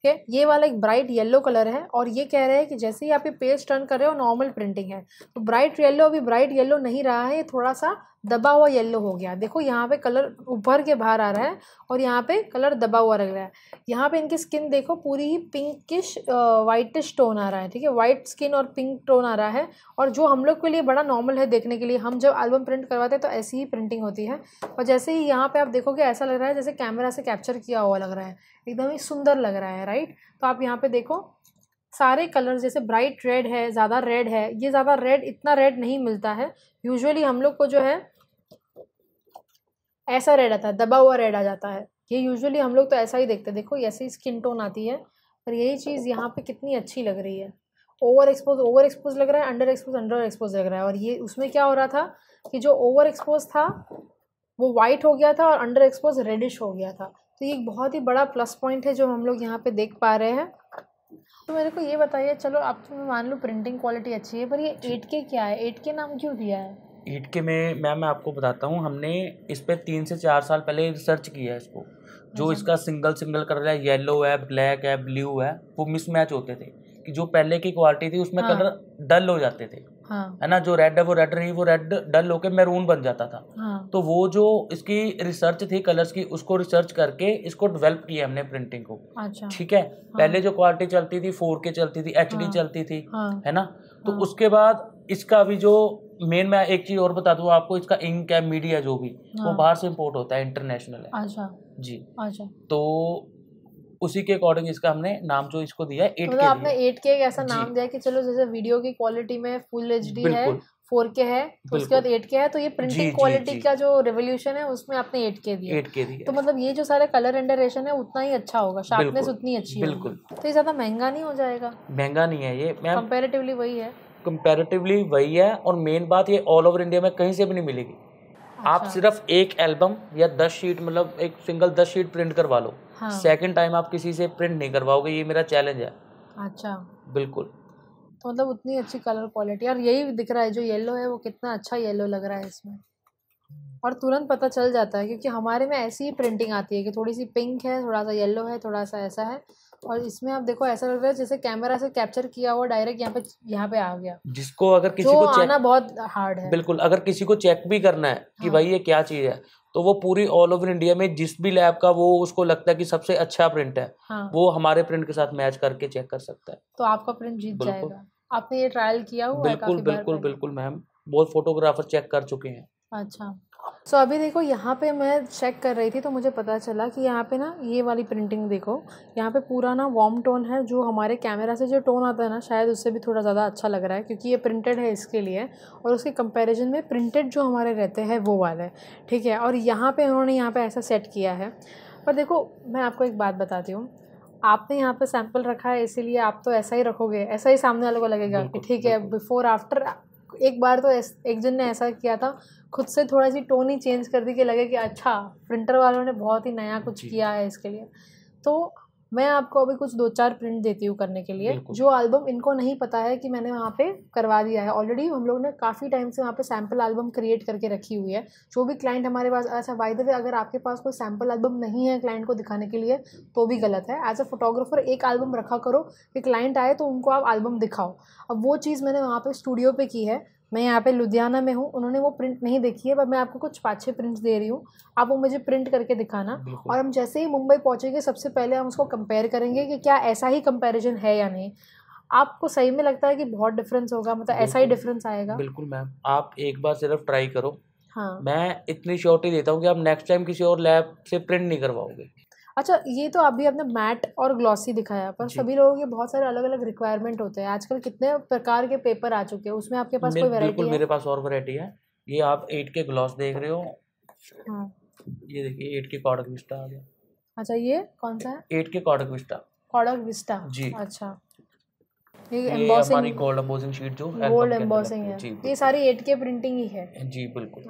Speaker 1: ठीक है ये वाला एक ब्राइट येलो कलर है और ये कह रहे हैं कि जैसे ही आप ये पेज टर्न कर रहे हो नॉर्मल प्रिंटिंग है तो ब्राइट येलो अभी ब्राइट येलो नहीं रहा है ये थोड़ा सा दबा हुआ येलो हो गया देखो यहाँ पे कलर उभर के बाहर आ रहा है और यहाँ पे कलर दबा हुआ लग रहा है यहाँ पे इनकी स्किन देखो पूरी ही पिंकिश वाइटिश टोन आ रहा है ठीक है वाइट स्किन और पिंक टोन आ रहा है और जो हम लोग के लिए बड़ा नॉर्मल है देखने के लिए हम जब एल्बम प्रिंट करवाते हैं तो ऐसी ही प्रिंटिंग होती है और जैसे ही यहाँ पर आप देखोगे ऐसा लग रहा है जैसे कैमरा से कैप्चर किया हुआ लग रहा है एकदम ही सुंदर लग रहा है राइट तो आप यहाँ पर देखो सारे कलर्स जैसे ब्राइट रेड है ज़्यादा रेड है ये ज़्यादा रेड इतना रेड नहीं मिलता है यूजुअली हम लोग को जो है ऐसा रेड आता है दबा हुआ रेड आ जाता है ये यूजुअली हम लोग तो ऐसा ही देखते हैं देखो ऐसे ही स्किन टोन आती है पर यही चीज़ यहाँ पे कितनी अच्छी लग रही है ओवर एक्सपोज ओवर एक्सपोज लग रहा है अंडर एक्सपोज अंडर एक्सपोज लग रहा है और ये उसमें क्या हो रहा था कि जो ओवर एक्सपोज था वो वाइट हो गया था और अंडर एक्सपोज रेडिश हो गया था तो ये एक बहुत ही बड़ा प्लस पॉइंट है जो हम लोग यहाँ पर देख पा रहे हैं तो मेरे को ये बताइए चलो आप तो मान लो प्रिंटिंग क्वालिटी अच्छी है पर ये एट के क्या है एट के नाम क्यों दिया है
Speaker 2: ईट के में मैम मैं आपको बताता हूँ हमने इस पर तीन से चार साल पहले रिसर्च किया है इसको जो अच्छा। इसका सिंगल सिंगल कलर है येलो है ब्लैक है ब्लू है वो मिसमैच होते थे कि जो पहले की क्वालिटी थी उसमें हाँ। कलर डल हो जाते थे हाँ। है ना जो रेड है वो रेड रही वो रेड डल होकर मैरून बन जाता था हाँ। तो वो जो इसकी रिसर्च थी कलर्स की उसको रिसर्च करके इसको डेवलप किया हमने प्रिंटिंग को अच्छा। ठीक है हाँ। पहले जो क्वालिटी चलती थी फोर के चलती थी एच हाँ। चलती थी हाँ। है ना तो हाँ। उसके बाद इसका भी जो मेन मैं एक चीज़ और बता दूँ आपको इसका इंक है मीडिया जो भी हाँ। वो बाहर से इम्पोर्ट होता है इंटरनेशनल है अच्छा जी अच्छा तो उसी के अकॉर्डिंग इसका हमने नाम जो इसको दिया एट मतलब आपने
Speaker 1: एट के एक ऐसा नाम दिया कि चलो जैसे वीडियो की क्वालिटी में फुल एच है फोर के है तो उसके बाद एट के है तो ये प्रिंटिंग क्वालिटी का जो रेवोल्यूशन है उसमें आपने एट के दिया एट के दिया तो मतलब ये जो सारे कलर इंडरेशन है उतना ही अच्छा होगा शार्पनेस उतनी अच्छी बिल्कुल तो ये ज्यादा महंगा नहीं हो जाएगा
Speaker 2: महंगा नहीं है ये
Speaker 1: कंपेरेटिवली वही है
Speaker 2: कंपेरेटिवली वही है और मेन बात ये ऑल ओवर इंडिया में कहीं से भी नहीं मिलेगी
Speaker 1: अच्छा। आप सिर्फ
Speaker 2: एक एल्बम या दस शीट मतलब एक सिंगल दस शीट प्रिंट करवा लो सेकेंड हाँ। टाइम आप किसी से प्रिंट नहीं करवाओगे ये मेरा चैलेंज है अच्छा बिल्कुल
Speaker 1: तो मतलब उतनी अच्छी कलर क्वालिटी और यही दिख रहा है जो येलो है वो कितना अच्छा येलो लग रहा है इसमें और तुरंत पता चल जाता है क्योंकि हमारे में ऐसी ही प्रिंटिंग आती है कि थोड़ी सी पिंक है थोड़ा सा येलो है थोड़ा सा ऐसा है और इसमें आप देखो ऐसा लग रहा है जैसे कैमरा से कैप्चर किया हुआ डायरेक्ट यहाँ पे यहाँ पे आ गया
Speaker 2: जिसको अगर किसी को चेक,
Speaker 1: बहुत हार्ड है
Speaker 2: बिल्कुल अगर किसी को चेक भी करना है कि हाँ। भाई ये क्या चीज है तो वो पूरी ऑल ओवर इंडिया में जिस भी लैब का वो उसको लगता है कि सबसे अच्छा प्रिंट है हाँ। वो हमारे प्रिंट के साथ मैच करके चेक कर सकता है
Speaker 1: तो आपका प्रिंट जीत जाएगा आपने ये ट्रायल किया हुआ बिल्कुल बिल्कुल
Speaker 2: बिल्कुल मैम बहुत फोटोग्राफर चेक कर चुके हैं
Speaker 1: अच्छा सो so, अभी देखो यहाँ पे मैं चेक कर रही थी तो मुझे पता चला कि यहाँ पे ना ये वाली प्रिंटिंग देखो यहाँ पे पूरा ना वार्म टोन है जो हमारे कैमरा से जो टोन आता है ना शायद उससे भी थोड़ा ज़्यादा अच्छा लग रहा है क्योंकि ये प्रिंटेड है इसके लिए और उसके कंपैरिजन में प्रिंटेड जो हमारे रहते हैं वो वाले ठीक है और यहाँ पर उन्होंने यहाँ पर ऐसा सेट किया है पर देखो मैं आपको एक बात बताती हूँ आपने यहाँ पे सैंपल रखा है इसीलिए आप तो ऐसा ही रखोगे ऐसा ही सामने वाले को लगेगा कि ठीक है बिफोर आफ्टर एक बार तो एस, एक जन ने ऐसा किया था खुद से थोड़ा सी टोन ही चेंज कर दी कि लगे कि अच्छा प्रिंटर वालों ने बहुत ही नया कुछ किया है इसके लिए तो मैं आपको अभी कुछ दो चार प्रिंट देती हूँ करने के लिए जो एल्बम इनको नहीं पता है कि मैंने वहाँ पे करवा दिया है ऑलरेडी हम लोग ने काफ़ी टाइम से वहाँ पे सैम्पल एल्बम क्रिएट करके रखी हुई है जो भी क्लाइंट हमारे पास ऐसा वाई वे अगर आपके पास कोई सैम्पल एल्बम नहीं है क्लाइंट को दिखाने के लिए तो भी गलत है एज अ फोटोग्राफर एक एल्बम रखा करो कि क्लाइंट आए तो उनको आप एल्बम दिखाओ अब वो चीज़ मैंने वहाँ पर स्टूडियो पर की है मैं यहाँ पे लुधियाना में हूँ उन्होंने वो प्रिंट नहीं देखी है पर मैं आपको कुछ पाँच छः प्रिंट्स दे रही हूँ आप वो मुझे प्रिंट करके दिखाना और हम जैसे ही मुंबई पहुँचेंगे सबसे पहले हम उसको कंपेयर करेंगे कि क्या ऐसा ही कंपेरिजन है या नहीं आपको सही में लगता है कि बहुत डिफरेंस होगा मतलब ऐसा ही डिफरेंस आएगा बिल्कुल
Speaker 2: मैम आप एक बार सिर्फ ट्राई करो हाँ मैं इतनी श्योरिटी देता हूँ कि आप नेक्स्ट टाइम किसी और लैब से प्रिंट नहीं करवाओगे
Speaker 1: अच्छा ये तो अभी आपने मैट और ग्लॉसी दिखाया पर सभी लोगों के बहुत सारे अलग अलग रिक्वायरमेंट होते हैं आजकल कितने प्रकार के पेपर आ चुके हैं उसमें आपके पास कोई वैरायटी बिल्कुल मेरे
Speaker 2: पास और वैरायटी है ये आप एट के ग्लॉस देख रहे हो हाँ। ये देखिए एट के कॉडक विस्टा आ गया
Speaker 1: अच्छा ये कौन सा है
Speaker 2: एट के कॉडक विस्टा
Speaker 1: कॉडक विस्टा जी अच्छा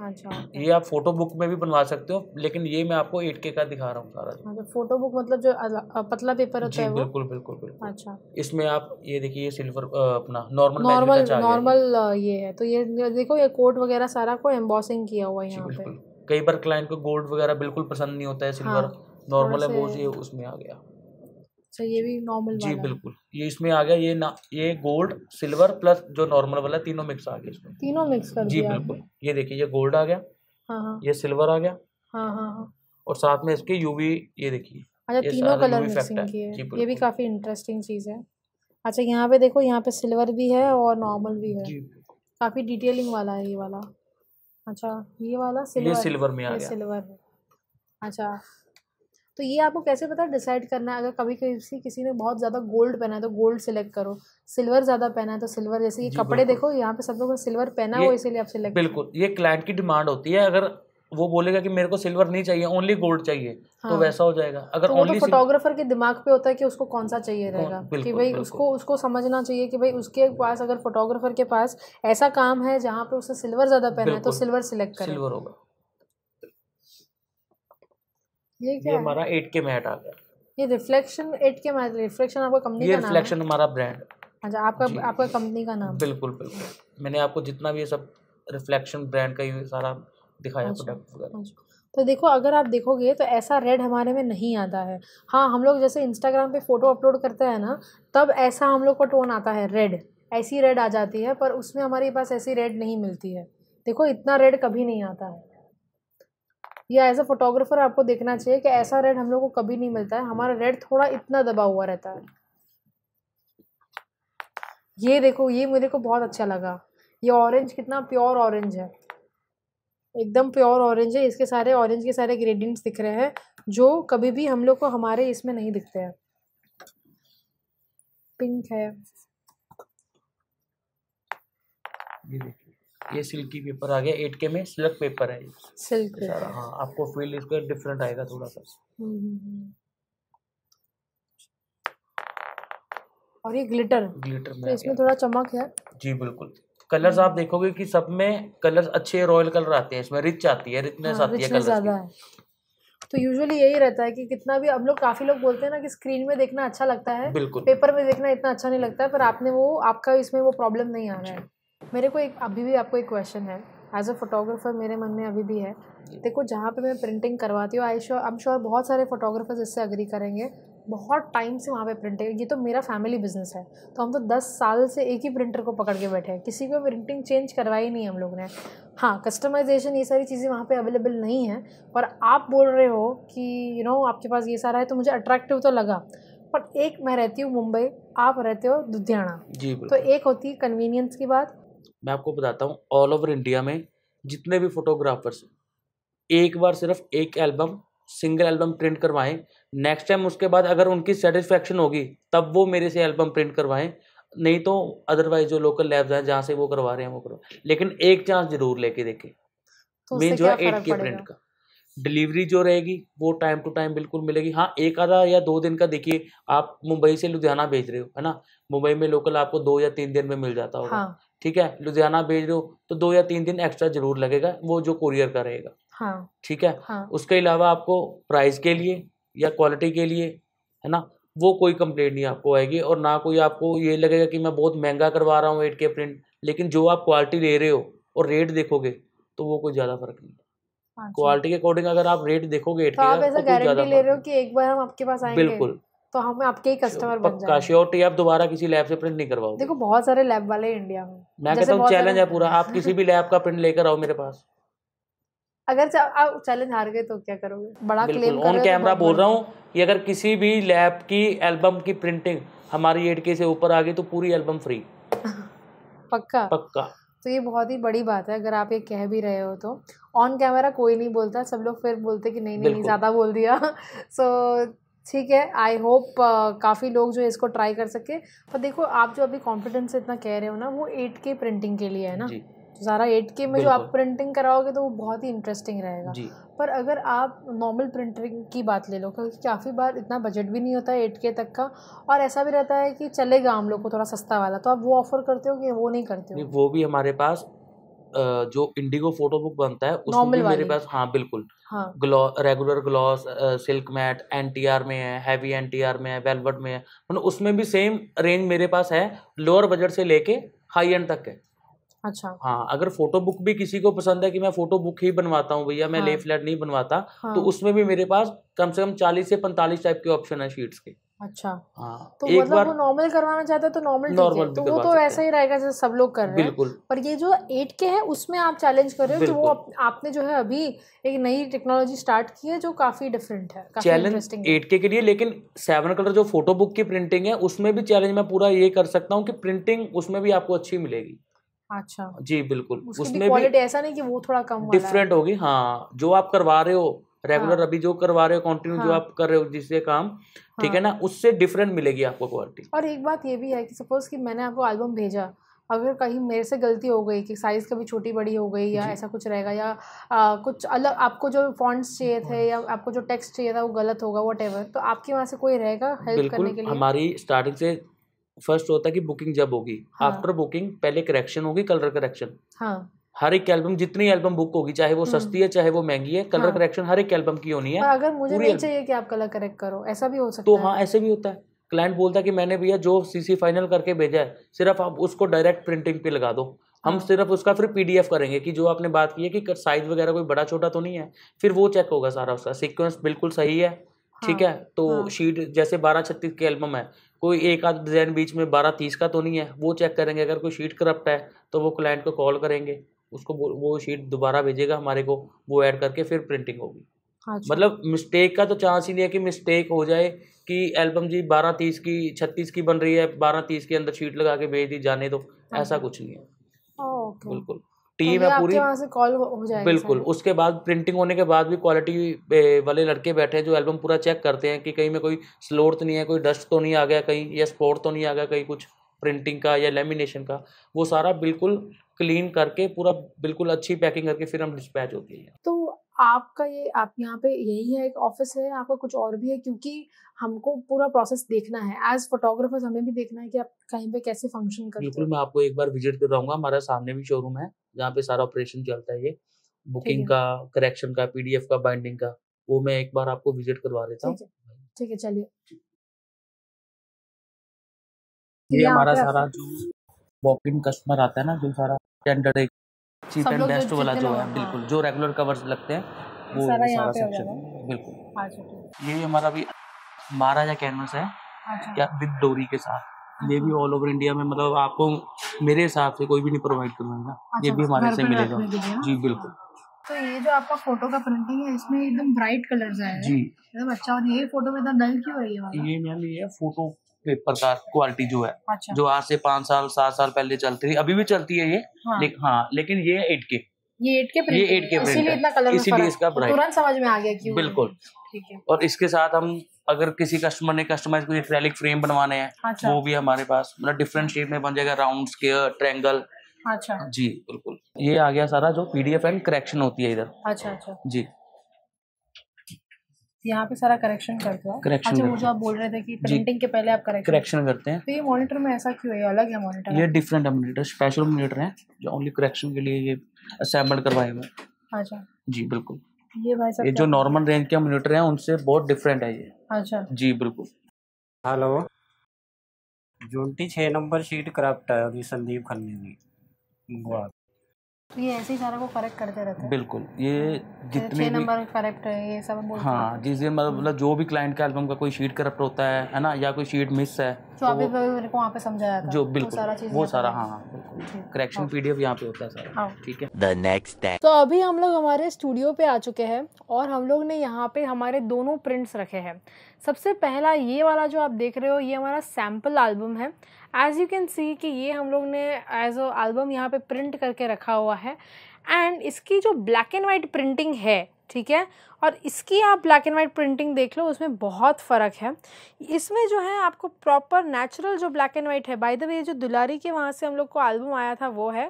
Speaker 1: अच्छा।
Speaker 2: ये आप फोटो बुक में भी बनवा सकते हो लेकिन ये मैं आपको 8K का दिखा रहा हूँ सारा
Speaker 1: फोटो बुक हाँ, तो मतलब जो पतला पेपर होता है बिल्कुल बिल्कुल बिल्कुल अच्छा
Speaker 2: इसमें आप ये देखिए सिल्वर अपना नॉर्मल नॉर्मल
Speaker 1: नॉर्मल ये है तो ये देखो ये कोट वगैरह सारा को एम्बॉसिंग किया हुआ है
Speaker 2: कई बार क्लाइंट को गोल्ड वगैरह बिल्कुल पसंद नहीं होता है सिल्वर नॉर्मल एम्बोस ये उसमें आ गया
Speaker 1: अच्छा ये भी नॉर्मल जी
Speaker 2: बिल्कुल ये इसमें आ गया ये ना ये गोल्ड सिल्वर प्लस जो नॉर्मल वाला तीनों मिक्स आ गया इसमें
Speaker 1: तीनों मिक्स कर जी बिल्कुल
Speaker 2: ये देखिए ये गोल्ड आ गया हाँ, हाँ। ये सिल्वर आ गया हाँ, हाँ हाँ और साथ में इसके यूवी ये देखिए अच्छा तीनों कलर मिक्सिंग की है ये भी
Speaker 1: काफी इंटरेस्टिंग चीज है अच्छा यहाँ पे देखो यहाँ पे सिल्वर भी है और नॉर्मल भी है काफी डिटेलिंग वाला है ये वाला अच्छा ये वाला सिल्वर ये सिल्वर में आ गया सिल्वर अच्छा तो ये आपको कैसे पता डिसाइड करना है अगर कभी किसी किसी ने बहुत ज़्यादा गोल्ड पहना है तो गोल्ड सेलेक्ट करो सिल्वर ज़्यादा पहना है तो सिल्वर जैसे ये कपड़े देखो यहाँ पे सब लोगों ने सिल्वर पहना हो इसीलिए आप सिलेक्ट
Speaker 2: बिल्कुल ये क्लाइंट की डिमांड होती है अगर वो बोलेगा कि मेरे को सिल्वर नहीं चाहिए ओनली गोल्ड चाहिए तो हाँ। तो वैसा हो जाएगा अगर तो ओनली तो फोटोग्राफर
Speaker 1: के दिमाग पे होता है कि उसको कौन सा चाहिए रहेगा कि भाई उसको उसको समझना चाहिए कि भाई उसके पास अगर फोटोग्राफर के पास ऐसा काम है जहाँ पे उसे सिल्वर ज्यादा पहना है तो सिल्वर सिलेक्ट करें सिल्वर होगा ये क्या ये हमारा
Speaker 2: एट के मैट आ गया
Speaker 1: ये reflection eight K matte reflection आपका कंपनी का नाम ये रिफ्लेक्शन हमारा ब्रांड अच्छा आपका आपका कंपनी का नाम
Speaker 2: बिल्कुल बिल्कुल मैंने आपको जितना भी ये सब रिफ्लेक्शन ब्रांड का ये सारा दिखाया प्रोडक्ट अच्छा, वगैरह अच्छा।
Speaker 1: तो देखो अगर आप देखोगे तो ऐसा रेड हमारे में नहीं आता है हाँ हम लोग जैसे इंस्टाग्राम पे फ़ोटो अपलोड करते हैं ना तब ऐसा हम लोग का टोन आता है रेड ऐसी रेड आ जाती है पर उसमें हमारे पास ऐसी रेड नहीं मिलती है देखो इतना रेड कभी नहीं आता है या एज अ फोटोग्राफर आपको देखना चाहिए कि ऐसा रेड हम लोग को कभी नहीं मिलता है हमारा रेड थोड़ा इतना दबा हुआ रहता है ये देखो ये मेरे को बहुत अच्छा लगा ये ऑरेंज कितना प्योर ऑरेंज है एकदम प्योर ऑरेंज है इसके सारे ऑरेंज के सारे ग्रेडियंट्स दिख रहे हैं जो कभी भी हम लोग को हमारे इसमें नहीं दिखते हैं पिंक है
Speaker 2: ये सिल्की पेपर आ गया एट के में सिल्क पेपर है
Speaker 1: सिल्क तो सारा
Speaker 2: हाँ आपको फील इसका डिफरेंट आएगा थोड़ा सा
Speaker 1: हम्म, हम्म, हम्म। और ये ग्लिटर
Speaker 2: ग्लिटर में तो इसमें
Speaker 1: थोड़ा चमक है
Speaker 2: जी बिल्कुल कलर्स आप देखोगे कि सब में कलर्स अच्छे रॉयल कलर आते हैं इसमें रिच आती है रिचनेस हाँ, आती है कलर
Speaker 1: तो यूजुअली यही रहता है कि कितना भी हम लोग काफी लोग बोलते हैं ना कि स्क्रीन में देखना अच्छा लगता है बिल्कुल पेपर में देखना इतना अच्छा नहीं लगता है पर आपने वो आपका इसमें वो प्रॉब्लम नहीं आ रहा है मेरे को एक अभी भी आपको एक क्वेश्चन है एज अ फोटोग्राफर मेरे मन में अभी भी है देखो जहाँ पे मैं प्रिंटिंग करवाती हूँ I sure I am sure बहुत सारे फोटोग्राफर्स इससे अग्री करेंगे बहुत टाइम से वहाँ पे प्रिंटिंग ये तो मेरा फैमिली बिजनेस है तो हम तो दस साल से एक ही प्रिंटर को पकड़ के बैठे हैं किसी को प्रिंटिंग चेंज करवाई नहीं हम लोग ने हाँ कस्टमाइजेशन ये सारी चीज़ें वहाँ पे अवेलेबल नहीं है और आप बोल रहे हो कि यू you नो know, आपके पास ये सारा है तो मुझे अट्रैक्टिव तो लगा पर एक मैं रहती हूँ मुंबई आप रहते हो लुधियाना तो एक होती है कन्वीनियंस की बात
Speaker 2: मैं आपको बताता हूँ ऑल ओवर इंडिया में जितने भी फोटोग्राफर्स एक बार सिर्फ एक एल्बम सिंगल एल्बम प्रिंट करवाएं नेक्स्ट टाइम उसके बाद अगर उनकी सेटिस्फेक्शन होगी तब वो मेरे से एल्बम प्रिंट करवाएं नहीं तो अदरवाइज जो लोकल लैब्स हैं जहाँ से वो करवा रहे हैं वो करवा लेकिन एक चांस जरूर लेके देखें मेन तो जो है एट के प्रिंट का डिलीवरी जो रहेगी वो टाइम टू टाइम बिल्कुल मिलेगी हाँ एक आधा या दो दिन का देखिए आप मुंबई से लुधियाना भेज रहे हो है ना मुंबई में लोकल आपको दो या तीन दिन में मिल जाता होगा हाँ। ठीक है लुधियाना भेज दो तो दो या तीन दिन एक्स्ट्रा जरूर लगेगा वो जो कुरियर का रहेगा हाँ, ठीक है हाँ, उसके अलावा आपको प्राइस के लिए या क्वालिटी के लिए है ना वो कोई कंप्लेंट नहीं आपको आएगी और ना कोई आपको ये लगेगा कि मैं बहुत महंगा करवा रहा हूँ एट के प्रिंट लेकिन जो आप क्वालिटी ले रहे हो और रेट देखोगे तो वो कोई ज़्यादा फर्क
Speaker 1: नहीं क्वालिटी
Speaker 2: हाँ के अकॉर्डिंग अगर आप रेट देखोगे तो आप तो ऐसा गारंटी ले
Speaker 1: रहे हो कि एक बार हम आपके पास आएंगे बिल्कुल तो हम आपके ही कस्टमर बन जाएंगे
Speaker 2: श्योरिटी आप दोबारा किसी लैब से प्रिंट नहीं करवाओगे देखो
Speaker 1: बहुत सारे लैब वाले इंडिया में मैं कहता हूँ चैलेंज है
Speaker 2: पूरा आप किसी भी लैब का प्रिंट लेकर आओ मेरे पास
Speaker 1: अगर आप चैलेंज हार गए तो क्या करोगे बड़ा क्लेम ऑन कैमरा बोल रहा
Speaker 2: हूँ ये अगर किसी भी लैब की एल्बम की प्रिंटिंग हमारी एड से ऊपर आ गई तो पूरी एल्बम फ्री
Speaker 1: पक्का पक्का तो ये बहुत ही बड़ी बात है अगर आप ये कह भी रहे हो तो ऑन कैमरा कोई नहीं बोलता सब लोग फिर बोलते कि नहीं नहीं ज़्यादा बोल दिया सो ठीक है आई होप काफ़ी लोग जो है इसको ट्राई कर सके पर देखो आप जो अभी कॉन्फिडेंस से इतना कह रहे हो ना वो एट के प्रिंटिंग के लिए है ना तो सारा एट के में जो आप प्रिंटिंग कराओगे तो वो बहुत ही इंटरेस्टिंग रहेगा पर अगर आप नॉर्मल प्रिंटिंग की बात ले लो क्योंकि काफ़ी बार इतना बजट भी नहीं होता है एट के तक का और ऐसा भी रहता है कि चलेगा हम लोग को थोड़ा सस्ता वाला तो आप वो ऑफर करते हो कि वो नहीं करते हो
Speaker 2: वो भी हमारे पास जो इंडिगो फोटो बुक बनता है उसमें मेरे पास हाँ बिल्कुल regular gloss silk matte R में एन टी आर में है वेलवेट में है मतलब उसमें भी सेम रेंज मेरे पास है लोअर बजट से लेके हाई एंड तक है अच्छा हाँ अगर फोटो बुक भी किसी को पसंद है कि मैं फोटो बुक ही बनवाता हूँ भैया मैं हाँ. ले फ्लैट नहीं बनवाता तो हाँ. तो उसमें भी मेरे पास कम से कम चालीस से पैंतालीस टाइप के ऑप्शन है शीट्स के अच्छा हाँ, तो एक मतलब बार तो तो वो
Speaker 1: नॉर्मल करवाना तो नॉर्मल नॉर्मल तो वो तो ऐसा ही रहेगा जैसे सब लोग कर रहे हैं बिल्कुल पर ये जो एट के है उसमें आप चैलेंज कर रहे हो वो आप, आपने जो है अभी एक नई टेक्नोलॉजी स्टार्ट की है जो काफी डिफरेंट है चैलेंज एट
Speaker 2: के लिए लेकिन सेवन कलर जो फोटो बुक की प्रिंटिंग है उसमें भी चैलेंज मैं पूरा ये कर सकता हूँ की प्रिंटिंग उसमें भी आपको अच्छी मिलेगी अच्छा जी बिल्कुल उसमें ऐसा
Speaker 1: नहीं कि वो थोड़ा कम डिफरेंट
Speaker 2: होगी हाँ जो आप करवा रहे हो रेगुलर हाँ। अभी जो करवा रहे हो कंटिन्यू हाँ। जो आप कर रहे हो जिससे काम हाँ। ठीक है हाँ। ना उससे डिफरेंट मिलेगी आपको क्वालिटी
Speaker 1: और एक बात ये भी है कि सपोज कि मैंने आपको एल्बम भेजा अगर कहीं मेरे से गलती हो गई कि साइज़ कभी छोटी बड़ी हो गई या ऐसा कुछ रहेगा या आ, कुछ अलग आपको जो फॉन्ट्स चाहिए थे या आपको जो टेक्स्ट चाहिए था वो गलत होगा वट तो आपके वहाँ से कोई रहेगा हेल्प करने के लिए
Speaker 2: हमारी स्टार्टिंग से फर्स्ट होता है कि बुकिंग जब होगी आफ्टर हाँ। बुकिंग पहले करेक्शन होगी कलर करेक्शन हाँ हर एक एल्बम जितनी एल्बम बुक होगी चाहे वो हम्म। सस्ती है चाहे वो महंगी है कलर करेक्शन हाँ। हर एक एल्बम की होनी है
Speaker 1: अगर मुझे नहीं चाहिए कि आप कलर करेक्ट करो ऐसा भी हो सकता तो हाँ ऐसे
Speaker 2: भी होता है क्लाइंट बोलता है कि मैंने भैया जो सीसी फाइनल करके भेजा है सिर्फ आप उसको डायरेक्ट प्रिंटिंग पे लगा दो हम हाँ। सिर्फ उसका फिर पीडीएफ करेंगे कि जो आपने बात की है कि साइज वगैरह कोई बड़ा छोटा तो नहीं है फिर वो चेक होगा सारा उसका सीक्वेंस बिल्कुल सही है ठीक हाँ। है तो हाँ। शीट जैसे बारह छत्तीस की एल्बम है कोई एक आध डिजाइन बीच में बारह तीस का तो नहीं है वो चेक करेंगे अगर कोई शीट करप्ट है तो वो क्लाइंट को कॉल करेंगे उसको वो शीट दोबारा भेजेगा हमारे को वो ऐड करके फिर प्रिंटिंग होगी अच्छा। मतलब मिस्टेक का तो चांस ही नहीं है कि मिस्टेक हो जाए कि एल्बम जी बारह तीस की छत्तीस की बन रही है बारह तीस के अंदर शीट लगा के भेज दी जाने दो हाँ। ऐसा कुछ नहीं है बिल्कुल टीम तो है पूरी
Speaker 1: कॉल हो जाए बिल्कुल
Speaker 2: उसके बाद प्रिंटिंग होने के बाद भी क्वालिटी वाले लड़के बैठे हैं जो एल्बम पूरा चेक करते हैं कि कहीं में कोई स्लोर्थ नहीं है कोई डस्ट तो नहीं आ गया कहीं या स्पॉट तो नहीं आ गया कहीं कुछ प्रिंटिंग का या लेमिनेशन का वो सारा बिल्कुल क्लीन करके पूरा बिल्कुल अच्छी पैकिंग करके फिर हम डिस्पैच होती है
Speaker 1: तो आपका ये आप यहाँ पे यही है एक ऑफिस है आपका कुछ और भी है क्योंकि हमको पूरा प्रोसेस देखना है एज फोटोग्राफर हमें भी देखना है कि आप कहीं पे कैसे फंक्शन करते बिल्कुल
Speaker 2: मैं आपको एक बार विजिट कराऊंगा हमारा सामने भी शोरूम है जहाँ पे सारा ऑपरेशन चलता है ये बुकिंग का करेक्शन का पीडीएफ का बाइंडिंग का वो मैं एक बार आपको विजिट करवा देता हूँ
Speaker 1: ठीक है चलिए
Speaker 2: ये हमारा सारा जो वॉक इन कस्टमर आता है ना जो सारा स्टैंडर्ड एक चीप एंड बेस्ट वाला जो है बिल्कुल हाँ। जो रेगुलर कवर्स लगते हैं
Speaker 1: वो सारा, सेक्शन बिल्कुल हाँ,
Speaker 2: ये हमारा भी महाराजा कैनवस है
Speaker 1: क्या
Speaker 2: अच्छा। विद डोरी के साथ ये भी ऑल ओवर इंडिया में मतलब आपको मेरे हिसाब से कोई भी नहीं प्रोवाइड करवाएगा ये अच्छा, भी हमारे से मिलेगा हाँ। जी बिल्कुल
Speaker 1: तो ये जो आपका फोटो का प्रिंटिंग है इसमें एकदम ब्राइट कलर्स है जी एकदम मतलब अच्छा और ये फोटो में इतना डल क्यों है ये वाला
Speaker 2: ये मैम ये फोटो पेपर का क्वालिटी जो है अच्छा। जो आज से पांच साल सात साल पहले चलती थी अभी भी चलती है ये हाँ, ले, हाँ लेकिन ये एट के
Speaker 1: ये एट के इसीलिए इसका समझ में आ गया
Speaker 2: बिल्कुल और इसके साथ हम अगर किसी कस्टमर ने कस्टमाइज कोई इक्रैलिक फ्रेम बनवाने हैं अच्छा। वो भी हमारे पास मतलब डिफरेंट शेप में बन जाएगा राउंड स्केयर ट्रैंगल अच्छा जी बिल्कुल ये आ गया सारा जो पीडीएफ एंड करेक्शन होती है इधर अच्छा अच्छा जी
Speaker 1: यहाँ पे सारा करेक्शन करते अच्छा, हैं करेक्शन अच्छा मुझे आप बोल रहे थे कि प्रिंटिंग के पहले आप करेक्शन
Speaker 2: करेक्शन करते हैं
Speaker 1: तो ये मॉनिटर में ऐसा क्यों है अलग है मॉनिटर ये
Speaker 2: डिफरेंट है मॉनिटर स्पेशल मॉनिटर है जो ओनली करेक्शन के लिए ये असेंबल करवाए हुए अच्छा जी बिल्कुल ये भाई साहब ये जो नॉर्मल रेंज के मॉनिटर हैं उनसे बहुत डिफरेंट है ये अच्छा जी बिल्कुल हेलो जोंटी छः नंबर शीट क्राफ्ट है अभी संदीप खन्ने की
Speaker 1: तो ये ऐसे ही सारा को करेक्ट करते रहते
Speaker 2: हैं बिल्कुल ये हाँ। जितने नंबर
Speaker 1: करेक्ट है ये सब बोलते हाँ
Speaker 2: जिस दिन मतलब, मतलब जो भी क्लाइंट का एल्बम का कोई शीट करप्ट होता है है ना या कोई शीट मिस है जो अभी तो
Speaker 1: मेरे को वहाँ पे समझाया था जो बिल्कुल सारा चीज वो सारा हाँ,
Speaker 2: हाँ करेक्शन पीडीएफ हाँ। यहाँ पे होता है सारा ठीक है द नेक्स्ट डे तो
Speaker 1: अभी हम लोग हमारे स्टूडियो पे आ चुके हैं और हम लोग ने यहाँ पे हमारे दोनों प्रिंट्स रखे हैं सबसे पहला ये वाला जो आप देख रहे हो ये हमारा सैम्पल एल्बम है एज़ यू कैन सी कि ये हम लोग ने एज अ एल्बम यहाँ पे प्रिंट करके रखा हुआ है एंड इसकी जो ब्लैक एंड वाइट प्रिंटिंग है ठीक है और इसकी आप ब्लैक एंड वाइट प्रिंटिंग देख लो उसमें बहुत फ़र्क है इसमें जो है आपको प्रॉपर नेचुरल जो ब्लैक एंड वाइट है बाय द वे जो दुलारी के वहाँ से हम लोग को एल्बम आया था वो है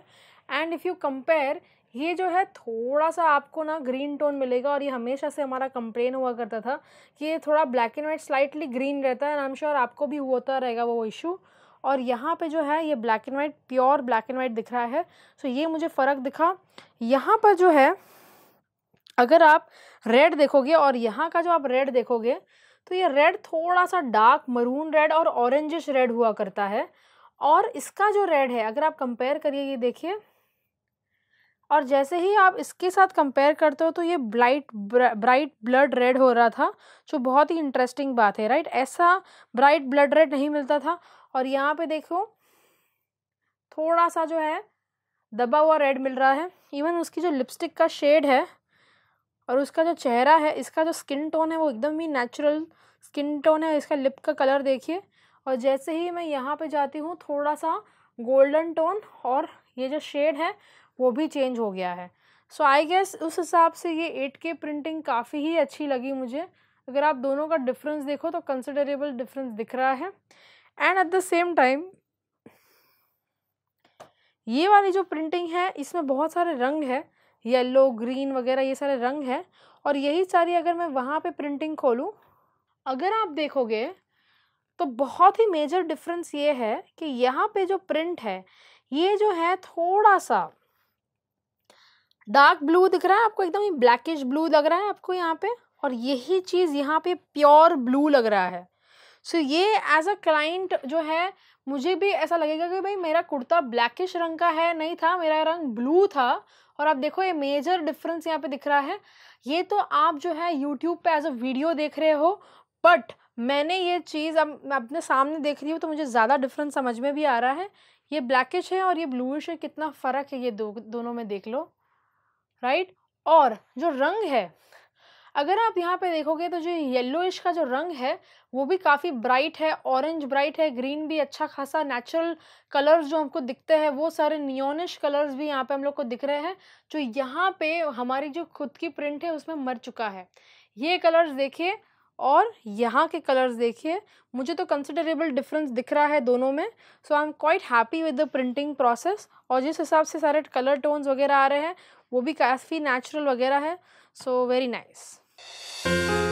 Speaker 1: एंड इफ़ यू कंपेयर ये जो है थोड़ा सा आपको ना ग्रीन टोन मिलेगा और ये हमेशा से हमारा कंप्लेन हुआ करता था कि ये थोड़ा black and white slightly green रहता है एंड आई एम श्योर आपको भी होता रहेगा वो इशू और यहाँ पे जो है ये black and white pure black and white दिख रहा है सो ये मुझे फ़र्क दिखा यहाँ पर जो है अगर आप रेड देखोगे और यहाँ का जो आप रेड देखोगे तो ये रेड थोड़ा सा डार्क मरून रेड और ऑरेंजिश रेड हुआ करता है और इसका जो रेड है अगर आप कंपेयर करिए ये देखिए और जैसे ही आप इसके साथ कंपेयर करते हो तो ये ब्राइट ब्राइट ब्लड रेड हो रहा था जो बहुत ही इंटरेस्टिंग बात है राइट ऐसा ब्राइट ब्लड रेड नहीं मिलता था और यहाँ पे देखो थोड़ा सा जो है दबा हुआ रेड मिल रहा है इवन उसकी जो लिपस्टिक का शेड है और उसका जो चेहरा है इसका जो स्किन टोन है वो एकदम ही नेचुरल स्किन टोन है इसका लिप का कलर देखिए और जैसे ही मैं यहाँ पे जाती हूँ थोड़ा सा गोल्डन टोन और ये जो शेड है वो भी चेंज हो गया है सो आई गेस उस हिसाब से ये एट के प्रिंटिंग काफ़ी ही अच्छी लगी मुझे अगर आप दोनों का डिफरेंस देखो तो कंसिडरेबल डिफरेंस दिख रहा है and at the same time ये वाली जो प्रिंटिंग है इसमें बहुत सारे रंग है येलो ग्रीन वगैरह ये सारे रंग है और यही सारी अगर मैं वहाँ पे प्रिंटिंग खोलूँ अगर आप देखोगे तो बहुत ही मेजर डिफरेंस ये है कि यहाँ पे जो प्रिंट है ये जो है थोड़ा सा डार्क ब्लू दिख रहा है आपको एकदम ही ब्लैकिश ब्लू लग रहा है आपको यहाँ पे और यही चीज़ यहाँ पे प्योर ब्लू लग रहा है सो ये एज अ क्लाइंट जो है मुझे भी ऐसा लगेगा कि भाई मेरा कुर्ता ब्लैकिश रंग का है नहीं था मेरा रंग ब्लू था और आप देखो ये मेजर डिफरेंस यहाँ पे दिख रहा है ये तो आप जो है यूट्यूब पे एज अ वीडियो देख रहे हो बट मैंने ये चीज़ अब मैं अपने सामने देख रही हूँ तो मुझे ज़्यादा डिफरेंस समझ में भी आ रहा है ये ब्लैकिश है और ये ब्लूइश है कितना फ़र्क है ये दो दोनों में देख लो राइट और जो रंग है अगर आप यहाँ पे देखोगे तो जो येल्लोइश का जो रंग है वो भी काफ़ी ब्राइट है ऑरेंज ब्राइट है ग्रीन भी अच्छा खासा नेचुरल कलर्स जो हमको दिखते हैं वो सारे नियोनिश कलर्स भी यहाँ पे हम लोग को दिख रहे हैं जो यहाँ पे हमारी जो खुद की प्रिंट है उसमें मर चुका है ये कलर्स देखिए और यहाँ के कलर्स देखिए मुझे तो कंसिडरेबल डिफरेंस दिख रहा है दोनों में so I am quite happy with the printing process और जिस हिसाब से सारे कलर टोन्स वगैरह आ रहे हैं वो भी काफ़ी नेचुरल वगैरह है so very nice thank you